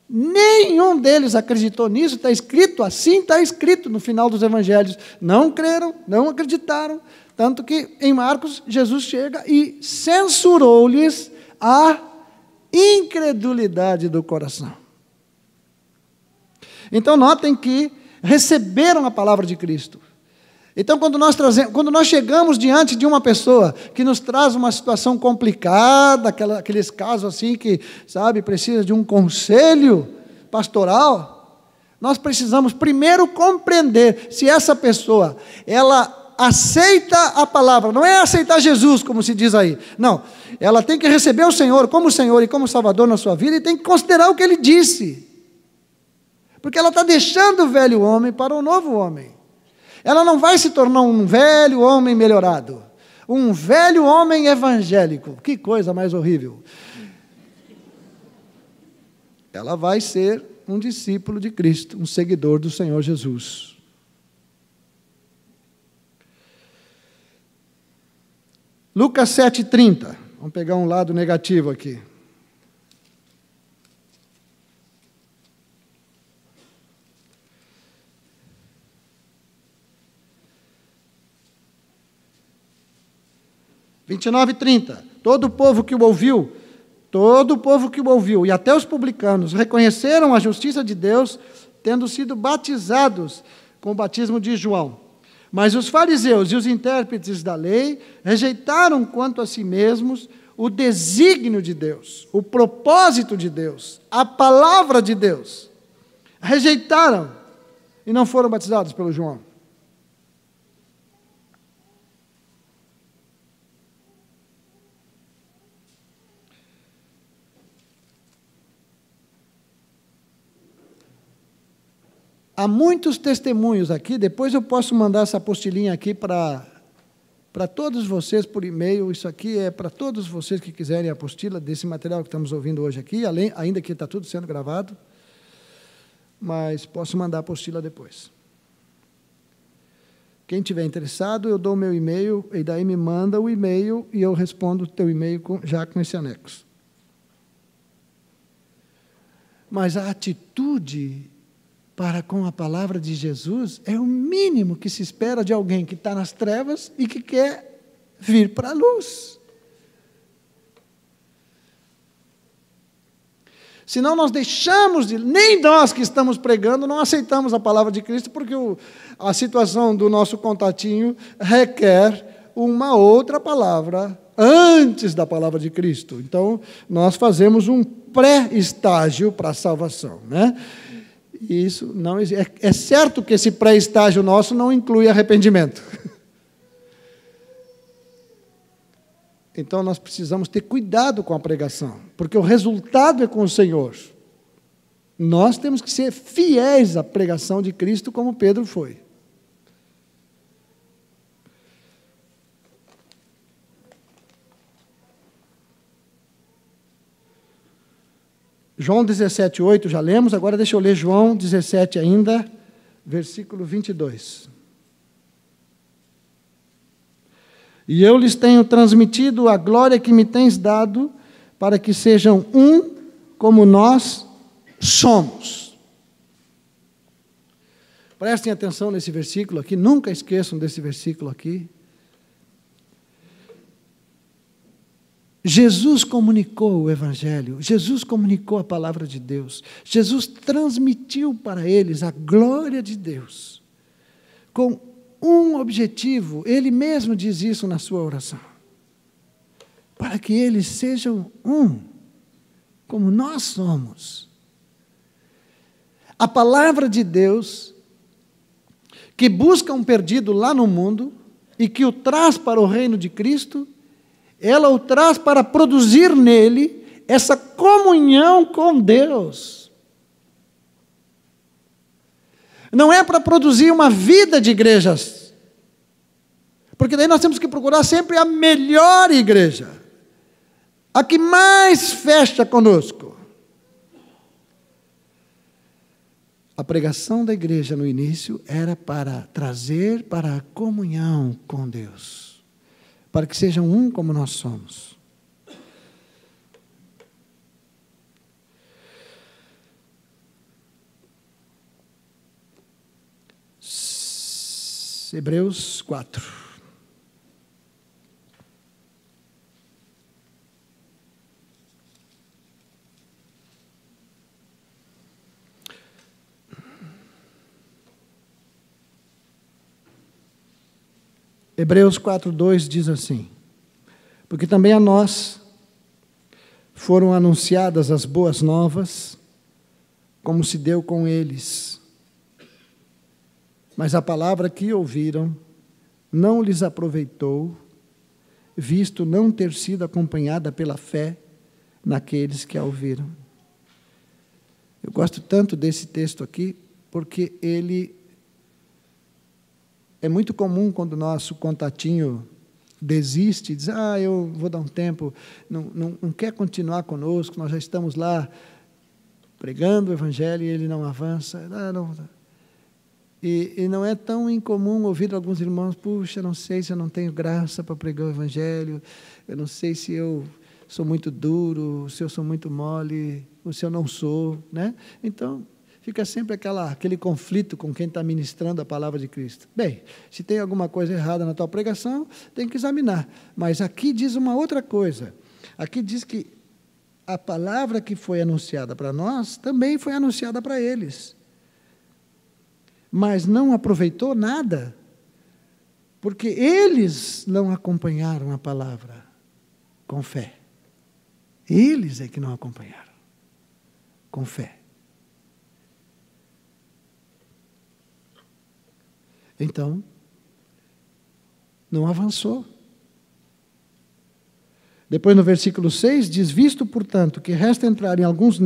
nenhum deles acreditou nisso, está escrito assim, está escrito no final dos evangelhos. Não creram, não acreditaram. Tanto que em Marcos, Jesus chega e censurou-lhes a incredulidade do coração. Então, notem que receberam a palavra de Cristo, então, quando nós, trazemos, quando nós chegamos diante de uma pessoa que nos traz uma situação complicada, aquela, aqueles casos assim que, sabe, precisa de um conselho pastoral, nós precisamos primeiro compreender se essa pessoa, ela aceita a palavra, não é aceitar Jesus, como se diz aí, não, ela tem que receber o Senhor como Senhor e como Salvador na sua vida e tem que considerar o que ele disse, porque ela está deixando o velho homem para o novo homem. Ela não vai se tornar um velho homem melhorado, um velho homem evangélico. Que coisa mais horrível. Ela vai ser um discípulo de Cristo, um seguidor do Senhor Jesus. Lucas 7,30. Vamos pegar um lado negativo aqui. 29 e 30. Todo o povo que o ouviu, todo o povo que o ouviu, e até os publicanos, reconheceram a justiça de Deus, tendo sido batizados com o batismo de João. Mas os fariseus e os intérpretes da lei rejeitaram quanto a si mesmos o desígnio de Deus, o propósito de Deus, a palavra de Deus. Rejeitaram e não foram batizados pelo João. Há muitos testemunhos aqui, depois eu posso mandar essa apostilinha aqui para para todos vocês por e-mail. Isso aqui é para todos vocês que quiserem a apostila desse material que estamos ouvindo hoje aqui, além, ainda que está tudo sendo gravado. Mas posso mandar a apostila depois. Quem tiver interessado, eu dou o meu e-mail, e daí me manda o e-mail e eu respondo o teu e-mail com, já com esse anexo. Mas a atitude para com a palavra de Jesus é o mínimo que se espera de alguém que está nas trevas e que quer vir para a luz. Senão nós deixamos de. Nem nós que estamos pregando não aceitamos a palavra de Cristo, porque o, a situação do nosso contatinho requer uma outra palavra antes da palavra de Cristo. Então, nós fazemos um pré-estágio para a salvação. Né? E isso não é, é certo que esse pré-estágio nosso não inclui arrependimento. Então nós precisamos ter cuidado com a pregação, porque o resultado é com o Senhor. Nós temos que ser fiéis à pregação de Cristo, como Pedro foi. João 17, 8, já lemos, agora deixa eu ler João 17 ainda, versículo 22. E eu lhes tenho transmitido a glória que me tens dado, para que sejam um como nós somos. Prestem atenção nesse versículo aqui, nunca esqueçam desse versículo aqui. Jesus comunicou o Evangelho, Jesus comunicou a palavra de Deus, Jesus transmitiu para eles a glória de Deus, com um objetivo, ele mesmo diz isso na sua oração: para que eles sejam um, como nós somos. A palavra de Deus, que busca um perdido lá no mundo e que o traz para o reino de Cristo, ela o traz para produzir nele essa comunhão com Deus. Não é para produzir uma vida de igrejas, porque daí nós temos que procurar sempre a melhor igreja, a que mais fecha conosco. A pregação da igreja no início era para trazer para a comunhão com Deus para que sejam um como nós somos. Hebreus 4. Hebreus 4:2 diz assim: Porque também a nós foram anunciadas as boas novas, como se deu com eles. Mas a palavra que ouviram não lhes aproveitou, visto não ter sido acompanhada pela fé naqueles que a ouviram. Eu gosto tanto desse texto aqui, porque ele é muito comum quando o nosso contatinho desiste, diz, ah, eu vou dar um tempo, não, não, não quer continuar conosco, nós já estamos lá pregando o Evangelho e ele não avança. Ah, não. E, e, não é tão incomum ouvir alguns irmãos, puxa, não sei se eu não tenho graça para pregar o Evangelho, eu não sei se eu sou muito duro, se eu sou muito mole, ou se eu não sou, né? Então, fica sempre aquela, aquele conflito com quem está ministrando a palavra de Cristo. Bem, se tem alguma coisa errada na tua pregação, tem que examinar. Mas aqui diz uma outra coisa. Aqui diz que a palavra que foi anunciada para nós também foi anunciada para eles. Mas não aproveitou nada, porque eles não acompanharam a palavra com fé. Eles é que não acompanharam com fé. Então, não avançou. Depois no versículo 6 diz: Visto, portanto, que resta entrar em alguns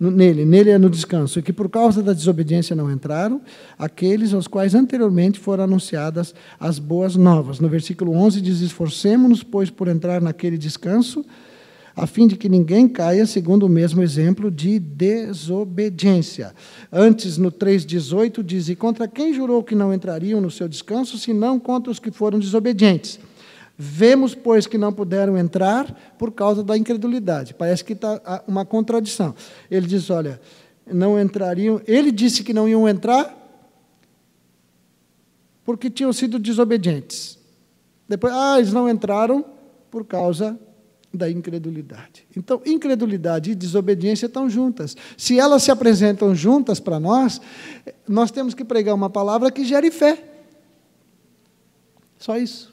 nele, nele é no descanso, e que por causa da desobediência não entraram, aqueles aos quais anteriormente foram anunciadas as boas novas. No versículo 11 diz: Esforcemo-nos, pois, por entrar naquele descanso, a fim de que ninguém caia segundo o mesmo exemplo de desobediência. Antes, no 3,18, diz: E contra quem jurou que não entrariam no seu descanso, senão contra os que foram desobedientes? Vemos, pois, que não puderam entrar por causa da incredulidade. Parece que está uma contradição. Ele diz: olha, não entrariam. Ele disse que não iam entrar porque tinham sido desobedientes. Depois, ah, eles não entraram por causa da incredulidade. Então, incredulidade e desobediência estão juntas. Se elas se apresentam juntas para nós, nós temos que pregar uma palavra que gere fé. Só isso.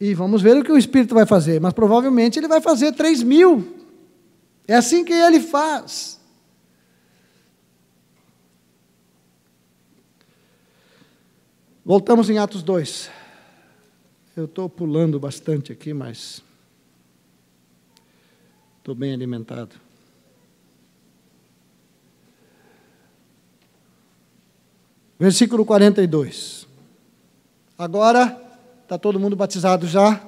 E vamos ver o que o Espírito vai fazer, mas provavelmente ele vai fazer 3 mil. É assim que ele faz. Voltamos em Atos 2. Eu estou pulando bastante aqui, mas Estou bem alimentado. Versículo 42. Agora, está todo mundo batizado já?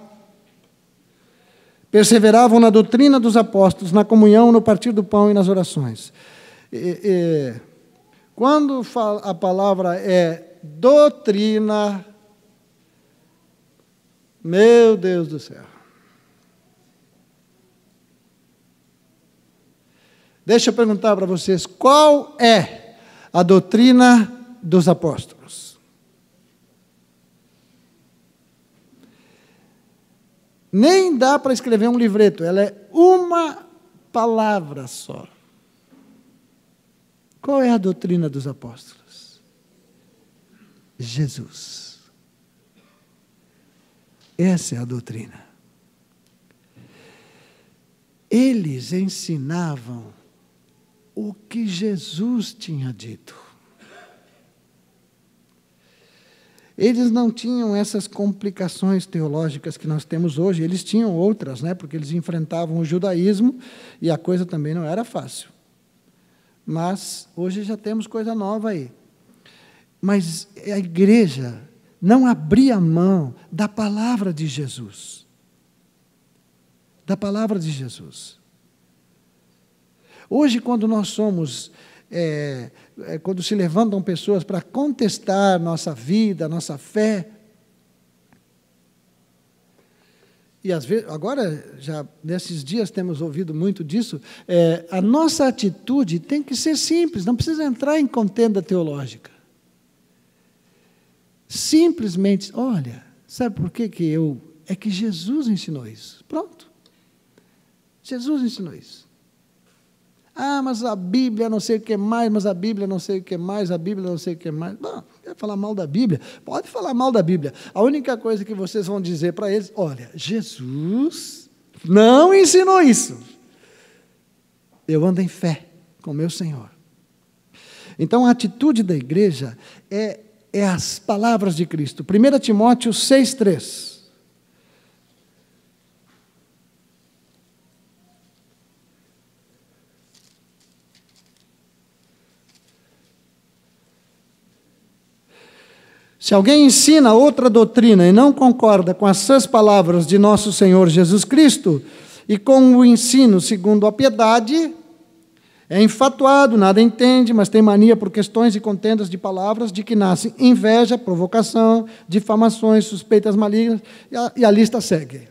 Perseveravam na doutrina dos apóstolos, na comunhão, no partir do pão e nas orações. E, e, quando a palavra é doutrina, meu Deus do céu. Deixa eu perguntar para vocês: qual é a doutrina dos apóstolos? Nem dá para escrever um livreto, ela é uma palavra só. Qual é a doutrina dos apóstolos? Jesus. Essa é a doutrina. Eles ensinavam o que Jesus tinha dito. Eles não tinham essas complicações teológicas que nós temos hoje, eles tinham outras, né? porque eles enfrentavam o judaísmo e a coisa também não era fácil. Mas hoje já temos coisa nova aí. Mas a igreja não abria mão da palavra de Jesus. Da palavra de Jesus. Hoje, quando nós somos. É, é, quando se levantam pessoas para contestar nossa vida, nossa fé, e às vezes, agora, já nesses dias temos ouvido muito disso, é, a nossa atitude tem que ser simples, não precisa entrar em contenda teológica. Simplesmente, olha, sabe por que, que eu. É que Jesus ensinou isso. Pronto. Jesus ensinou isso. Ah, mas a Bíblia não sei o que mais, mas a Bíblia não sei o que mais, a Bíblia não sei o que mais. Bom, quer falar mal da Bíblia? Pode falar mal da Bíblia. A única coisa que vocês vão dizer para eles: olha, Jesus não ensinou isso. Eu ando em fé com meu Senhor. Então a atitude da igreja é, é as palavras de Cristo. 1 Timóteo 3. Se alguém ensina outra doutrina e não concorda com as sãs palavras de nosso Senhor Jesus Cristo e com o ensino segundo a piedade, é infatuado, nada entende, mas tem mania por questões e contendas de palavras de que nascem inveja, provocação, difamações, suspeitas malignas, e a, e a lista segue.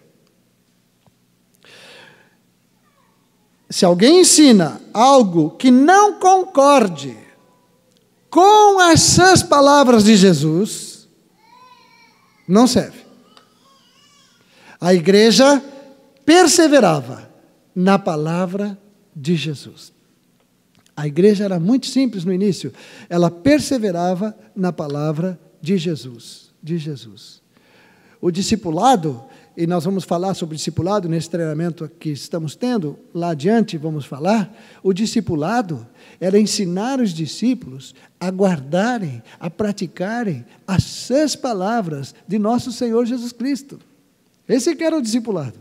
Se alguém ensina algo que não concorde com as sãs palavras de Jesus, não serve. A igreja perseverava na palavra de Jesus. A igreja era muito simples no início. Ela perseverava na palavra de Jesus, de Jesus. O discipulado, e nós vamos falar sobre o discipulado nesse treinamento que estamos tendo, lá adiante vamos falar, o discipulado era ensinar os discípulos a guardarem, a praticarem as seis palavras de nosso Senhor Jesus Cristo. Esse que era o discipulado.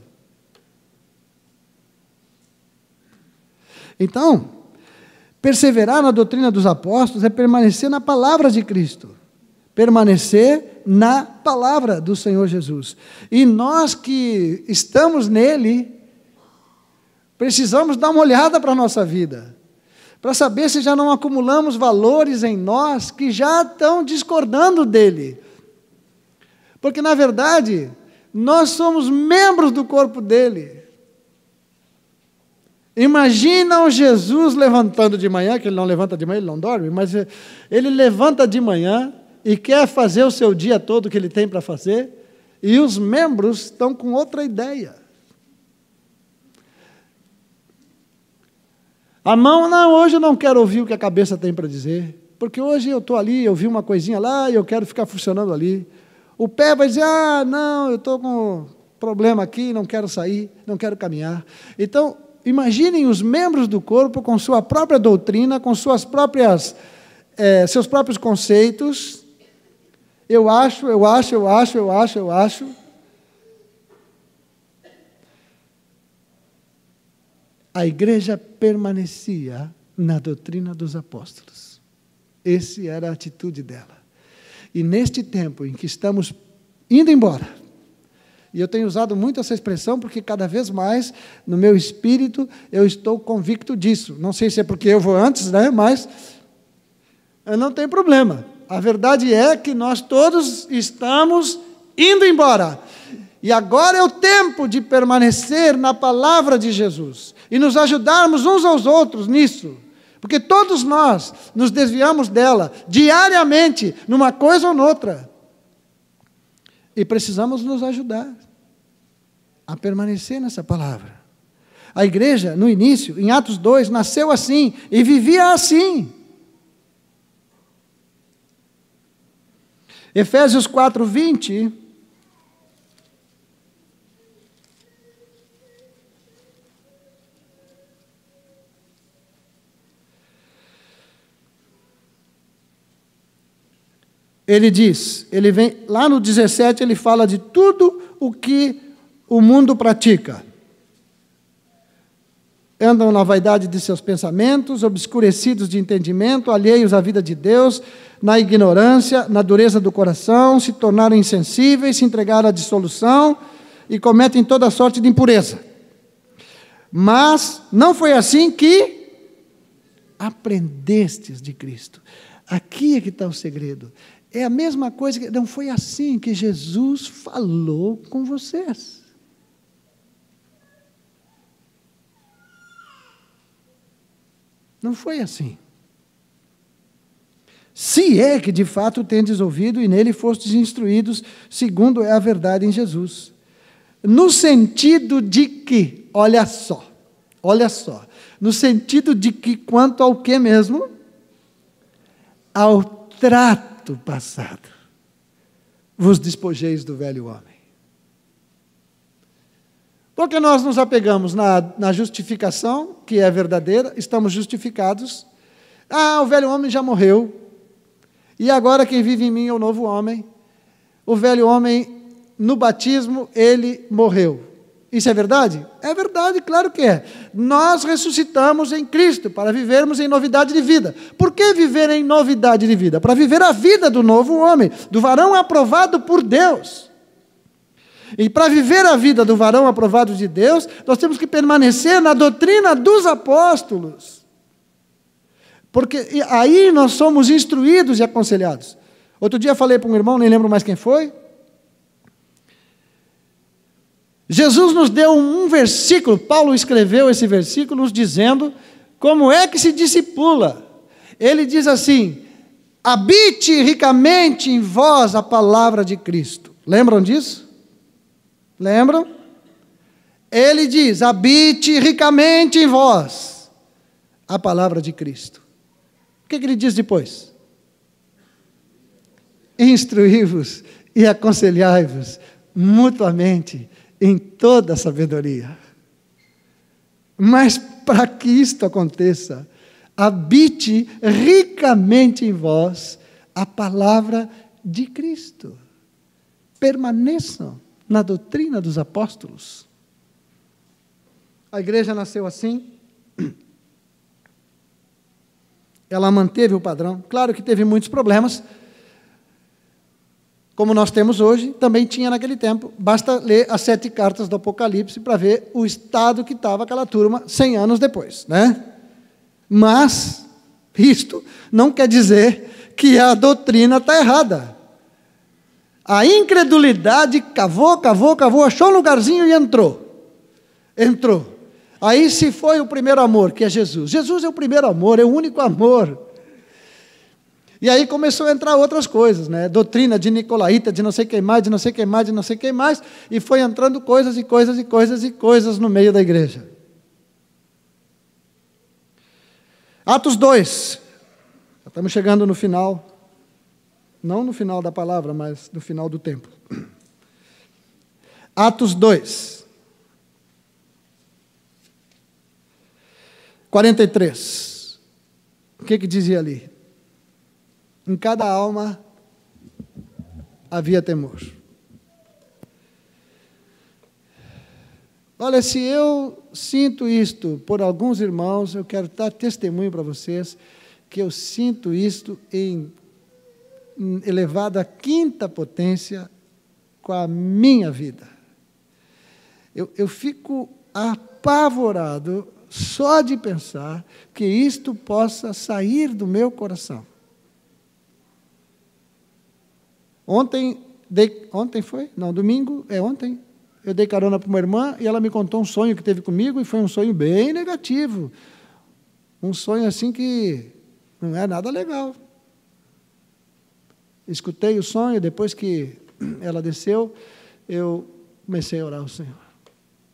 Então, perseverar na doutrina dos apóstolos é permanecer na palavra de Cristo, permanecer na palavra do Senhor Jesus. E nós que estamos nele, precisamos dar uma olhada para a nossa vida para saber se já não acumulamos valores em nós que já estão discordando dele. Porque, na verdade, nós somos membros do corpo dele. Imagina o Jesus levantando de manhã, que ele não levanta de manhã, ele não dorme, mas ele levanta de manhã e quer fazer o seu dia todo que ele tem para fazer, e os membros estão com outra ideia. A mão, não, hoje eu não quero ouvir o que a cabeça tem para dizer, porque hoje eu estou ali, eu vi uma coisinha lá e eu quero ficar funcionando ali. O pé vai dizer, ah, não, eu estou com problema aqui, não quero sair, não quero caminhar. Então, imaginem os membros do corpo com sua própria doutrina, com suas próprias, é, seus próprios conceitos. Eu acho, eu acho, eu acho, eu acho, eu acho. a igreja permanecia na doutrina dos apóstolos. Essa era a atitude dela. E neste tempo em que estamos indo embora, e eu tenho usado muito essa expressão porque cada vez mais no meu espírito eu estou convicto disso. Não sei se é porque eu vou antes, né? Mas não tem problema. A verdade é que nós todos estamos indo embora. E agora é o tempo de permanecer na palavra de Jesus e nos ajudarmos uns aos outros nisso. Porque todos nós nos desviamos dela diariamente, numa coisa ou noutra. E precisamos nos ajudar a permanecer nessa palavra. A igreja, no início, em Atos 2, nasceu assim e vivia assim. Efésios 4, 20 ele diz, ele vem lá no 17, ele fala de tudo o que o mundo pratica. Andam na vaidade de seus pensamentos, obscurecidos de entendimento, alheios à vida de Deus, na ignorância, na dureza do coração, se tornaram insensíveis, se entregaram à dissolução e cometem toda sorte de impureza. Mas não foi assim que aprendestes de Cristo. Aqui é que está o segredo. É a mesma coisa que. Não foi assim que Jesus falou com vocês. Não foi assim. Se é que de fato tendes ouvido e nele fostes instruídos, segundo é a verdade em Jesus. No sentido de que, olha só, olha só, no sentido de que quanto ao que mesmo? Ao trato passado vos despojeis do velho homem. Porque nós nos apegamos na, na justificação, que é verdadeira, estamos justificados. Ah, o velho homem já morreu. E agora quem vive em mim é o novo homem. O velho homem, no batismo, ele morreu. Isso é verdade? É verdade, claro que é. Nós ressuscitamos em Cristo para vivermos em novidade de vida. Por que viver em novidade de vida? Para viver a vida do novo homem, do varão aprovado por Deus. E para viver a vida do varão aprovado de Deus, nós temos que permanecer na doutrina dos apóstolos. Porque aí nós somos instruídos e aconselhados. Outro dia falei para um irmão, nem lembro mais quem foi, Jesus nos deu um versículo, Paulo escreveu esse versículo nos dizendo como é que se discipula. Ele diz assim: habite ricamente em vós a palavra de Cristo. Lembram disso? Lembram? Ele diz: habite ricamente em vós a palavra de Cristo. O que, ele diz depois? Instruí-vos e aconselhai-vos mutuamente em toda sabedoria. Mas para que isto aconteça, habite ricamente em vós a palavra de Cristo. Permaneçam na doutrina dos apóstolos. A igreja nasceu assim. Ela manteve o padrão. Claro que teve muitos problemas, como nós temos hoje, também tinha naquele tempo. Basta ler as sete cartas do Apocalipse para ver o estado que estava aquela turma 100 anos depois. Né? Mas isto não quer dizer que a doutrina está errada. A incredulidade cavou, cavou, cavou, achou um lugarzinho e entrou. Entrou. Aí se foi o primeiro amor, que é Jesus. Jesus é o primeiro amor, é o único amor. E aí começou a entrar outras coisas, né? Doutrina de Nicolaíta, de não sei quem mais, de não sei quem mais, de não sei quem mais, e foi entrando coisas e coisas e coisas e coisas no meio da igreja. Atos 2. Já estamos chegando no final. Não no final da palavra, mas no final do tempo. Atos 2. 43. O que, que dizia ali? Em cada alma havia temor. Olha, se eu sinto isto por alguns irmãos, eu quero dar testemunho para vocês que eu sinto isto em elevado à quinta potência com a minha vida. Eu, eu fico apavorado só de pensar que isto possa sair do meu coração. Ontem, dei, ontem foi? Não, domingo, é ontem, eu dei carona para uma irmã e ela me contou um sonho que teve comigo e foi um sonho bem negativo. Um sonho assim que não é nada legal. Escutei o sonho, depois que ela desceu, eu comecei a orar ao Senhor.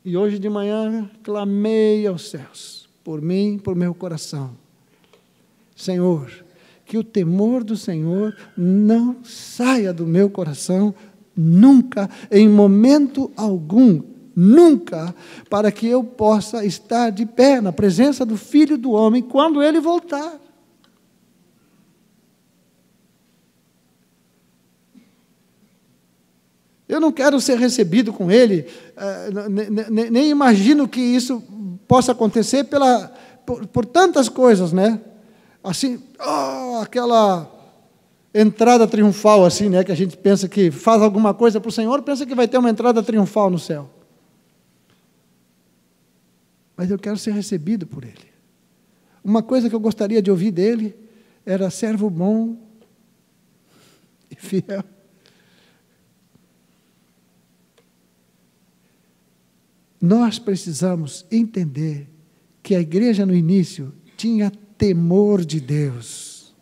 E hoje de manhã clamei aos céus, por mim, por meu coração. Senhor, que o temor do Senhor não saia do meu coração nunca, em momento algum, nunca, para que eu possa estar de pé na presença do Filho do Homem quando ele voltar. Eu não quero ser recebido com ele, eh, nem imagino que isso possa acontecer pela, por, por tantas coisas, né? assim, oh, aquela entrada triunfal, assim, né? Que a gente pensa que faz alguma coisa para o Senhor, pensa que vai ter uma entrada triunfal no céu. Mas eu quero ser recebido por Ele. Uma coisa que eu gostaria de ouvir dele era servo bom e fiel. Nós precisamos entender que a igreja no início tinha temor de Deus.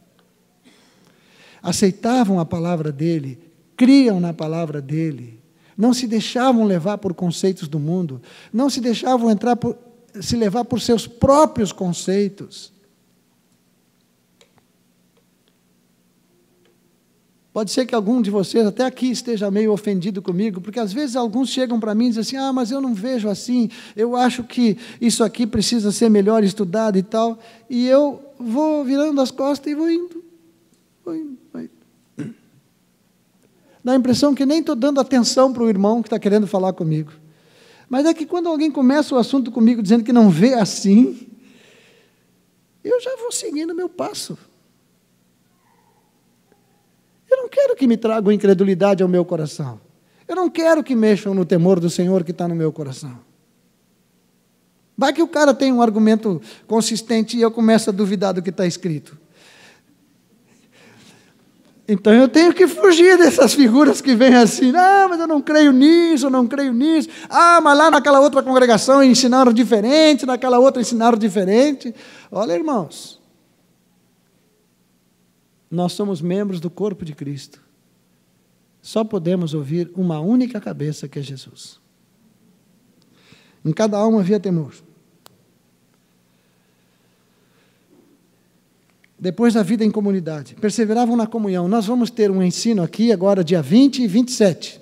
Aceitavam a palavra dele, criam na palavra dele, não se deixavam levar por conceitos do mundo, não se deixavam entrar por, se levar por seus próprios conceitos. Pode ser que algum de vocês até aqui esteja meio ofendido comigo, porque às vezes alguns chegam para mim e dizem assim: ah, mas eu não vejo assim, eu acho que isso aqui precisa ser melhor estudado e tal. E eu vou virando as costas e vou indo. Vou indo, vou indo. Dá a impressão que nem estou dando atenção para o irmão que está querendo falar comigo. Mas é que quando alguém começa o assunto comigo dizendo que não vê assim, eu já vou seguindo o meu passo. Eu não quero que me tragam incredulidade ao meu coração. Eu não quero que mexam no temor do Senhor que está no meu coração. Vai que o cara tem um argumento consistente e eu começo a duvidar do que está escrito. Então eu tenho que fugir dessas figuras que vêm assim, ah, mas eu não creio nisso, eu não creio nisso. Ah, mas lá naquela outra congregação ensinaram diferente, naquela outra ensinaram diferente. Olha, irmãos, nós somos membros do corpo de Cristo. Só podemos ouvir uma única cabeça, que é Jesus. Em cada alma havia temor. Depois da vida em comunidade, perseveravam na comunhão. Nós vamos ter um ensino aqui agora, dia 20 e 27.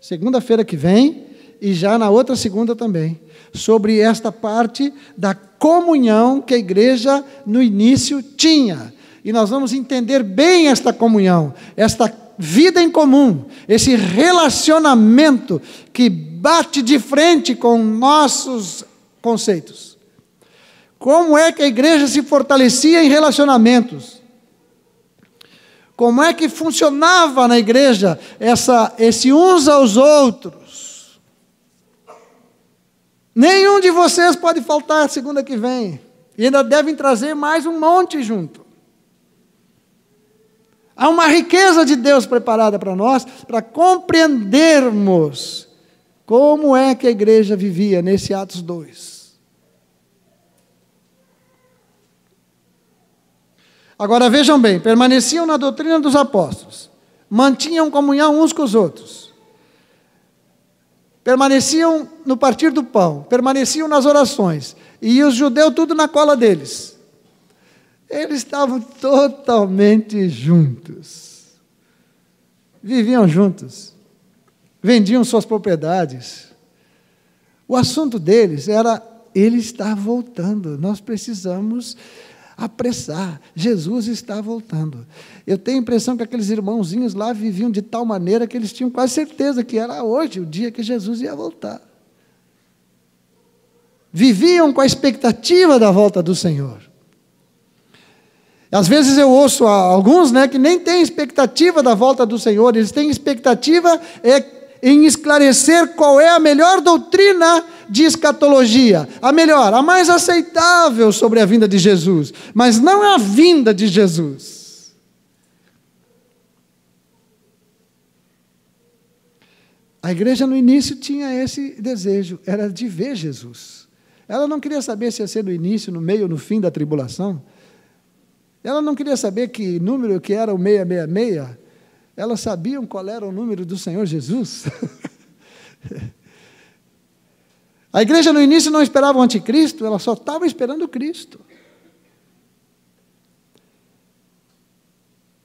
Segunda-feira que vem, e já na outra segunda também, sobre esta parte da comunhão que a igreja no início tinha e nós vamos entender bem esta comunhão, esta vida em comum, esse relacionamento que bate de frente com nossos conceitos. Como é que a igreja se fortalecia em relacionamentos? Como é que funcionava na igreja essa, esse uns aos outros? Nenhum de vocês pode faltar segunda que vem. E ainda devem trazer mais um monte junto. Há uma riqueza de Deus preparada para nós, para compreendermos como é que a igreja vivia nesse Atos 2. Agora vejam bem: permaneciam na doutrina dos apóstolos, mantinham comunhão uns com os outros, permaneciam no partir do pão, permaneciam nas orações, e os judeus tudo na cola deles. Eles estavam totalmente juntos. Viviam juntos. Vendiam suas propriedades. O assunto deles era: ele está voltando, nós precisamos apressar. Jesus está voltando. Eu tenho a impressão que aqueles irmãozinhos lá viviam de tal maneira que eles tinham quase certeza que era hoje o dia que Jesus ia voltar. Viviam com a expectativa da volta do Senhor. Às vezes eu ouço alguns né, que nem têm expectativa da volta do Senhor, eles têm expectativa é em esclarecer qual é a melhor doutrina de escatologia, a melhor, a mais aceitável sobre a vinda de Jesus, mas não é a vinda de Jesus. A igreja no início tinha esse desejo, era de ver Jesus. Ela não queria saber se ia ser no início, no meio, no fim da tribulação. Ela não queria saber que número que era o 666. Elas sabiam qual era o número do Senhor Jesus. A igreja no início não esperava o anticristo, ela só estava esperando o Cristo.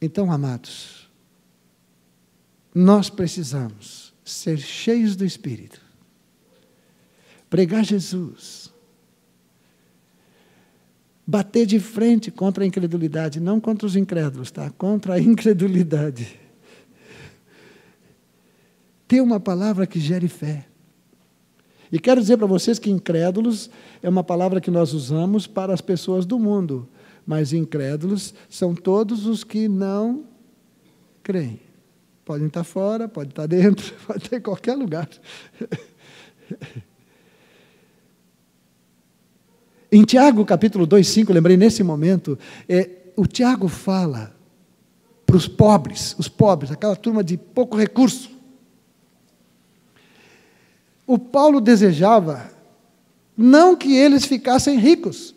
Então, amados, nós precisamos ser cheios do Espírito, pregar Jesus, bater de frente contra a incredulidade, não contra os incrédulos, tá? Contra a incredulidade. Ter uma palavra que gere fé. E quero dizer para vocês que incrédulos é uma palavra que nós usamos para as pessoas do mundo, mas incrédulos são todos os que não creem. Podem estar fora, podem estar dentro, pode estar em qualquer lugar. Em Tiago capítulo 2, 5, lembrei nesse momento, é, o Tiago fala para os pobres, os pobres, aquela turma de pouco recurso. O Paulo desejava não que eles ficassem ricos,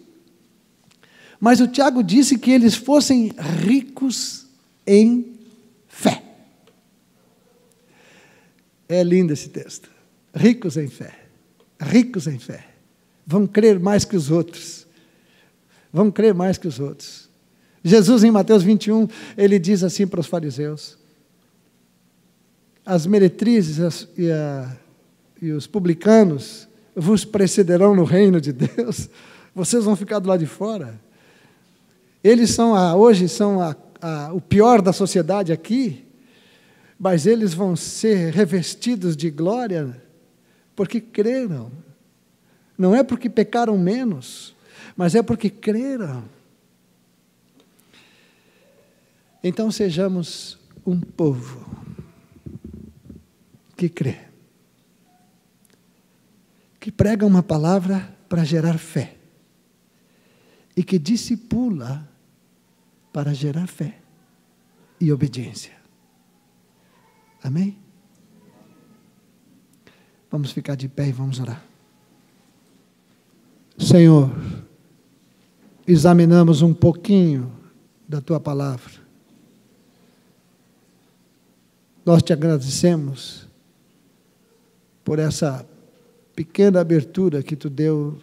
mas o Tiago disse que eles fossem ricos em fé. É lindo esse texto. Ricos em fé. Ricos em fé vão crer mais que os outros. Vão crer mais que os outros. Jesus, em Mateus 21, ele diz assim para os fariseus: As meretrizes e, a, e os publicanos vos precederão no reino de Deus, vocês vão ficar do lado de fora. Eles são, a, hoje, são a, a, o pior da sociedade aqui, mas eles vão ser revestidos de glória porque creram não é porque pecaram menos, mas é porque creram. Então sejamos um povo que crê, que prega uma palavra para gerar fé e que discipula para gerar fé e obediência. Amém? Vamos ficar de pé e vamos orar. Senhor, examinamos um pouquinho da tua palavra. Nós te agradecemos por essa pequena abertura que tu deu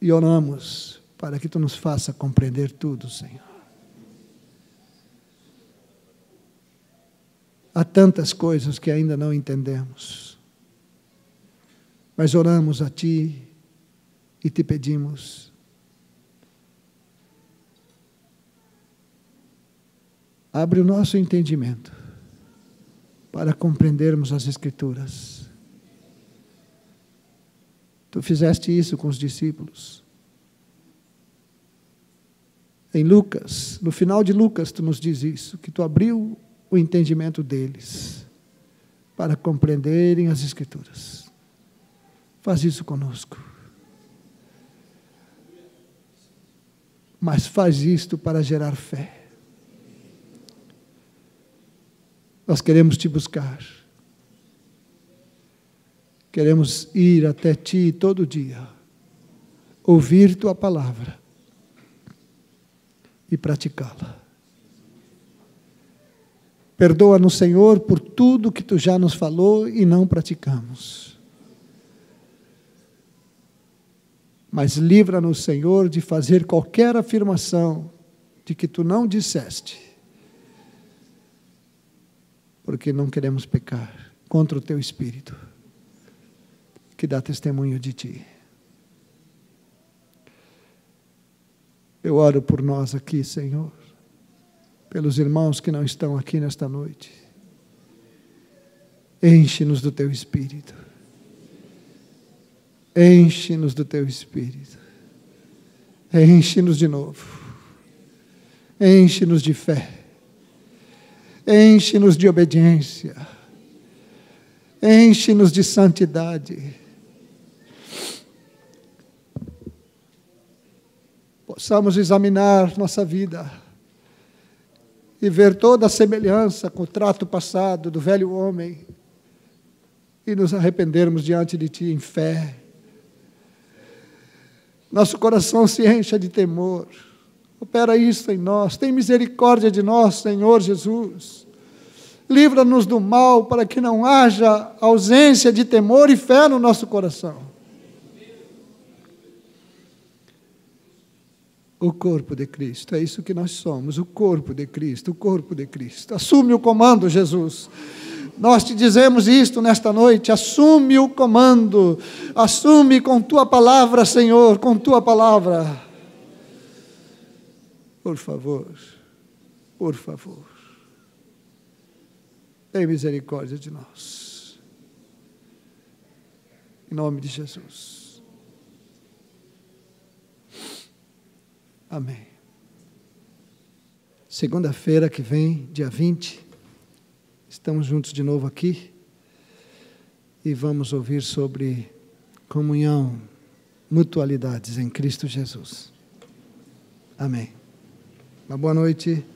e oramos para que tu nos faça compreender tudo, Senhor. Há tantas coisas que ainda não entendemos, mas oramos a Ti e te pedimos. Abre o nosso entendimento para compreendermos as Escrituras. Tu fizeste isso com os discípulos. Em Lucas, no final de Lucas, tu nos diz isso, que tu abriu o entendimento deles para compreenderem as Escrituras. Faz isso conosco. mas faz isto para gerar fé. Nós queremos te buscar. Queremos ir até ti todo dia, ouvir tua palavra e praticá-la. Perdoa-nos, Senhor, por tudo que tu já nos falou e não praticamos. Mas livra-nos, Senhor, de fazer qualquer afirmação de que tu não disseste, porque não queremos pecar contra o teu espírito, que dá testemunho de ti. Eu oro por nós aqui, Senhor, pelos irmãos que não estão aqui nesta noite. Enche-nos do teu espírito Enche-nos do teu espírito. Enche-nos de novo. Enche-nos de fé. Enche-nos de obediência. Enche-nos de santidade. Possamos examinar nossa vida e ver toda a semelhança com o trato passado do velho homem e nos arrependermos diante de Ti em fé nosso coração se encha de temor. Opera isso em nós. Tem misericórdia de nós, Senhor Jesus. Livra-nos do mal para que não haja ausência de temor e fé no nosso coração. o corpo de Cristo. É isso que nós somos, o corpo de Cristo, o corpo de Cristo. Assume o comando, Jesus. Nós te dizemos isto nesta noite. Assume o comando. Assume com tua palavra, Senhor, com tua palavra. Por favor, por favor. Tem misericórdia de nós. Em nome de Jesus. Amém. Segunda-feira que vem, dia 20 Estamos juntos de novo aqui e vamos ouvir sobre comunhão, mutualidades em Cristo Jesus. Amém. Uma boa noite.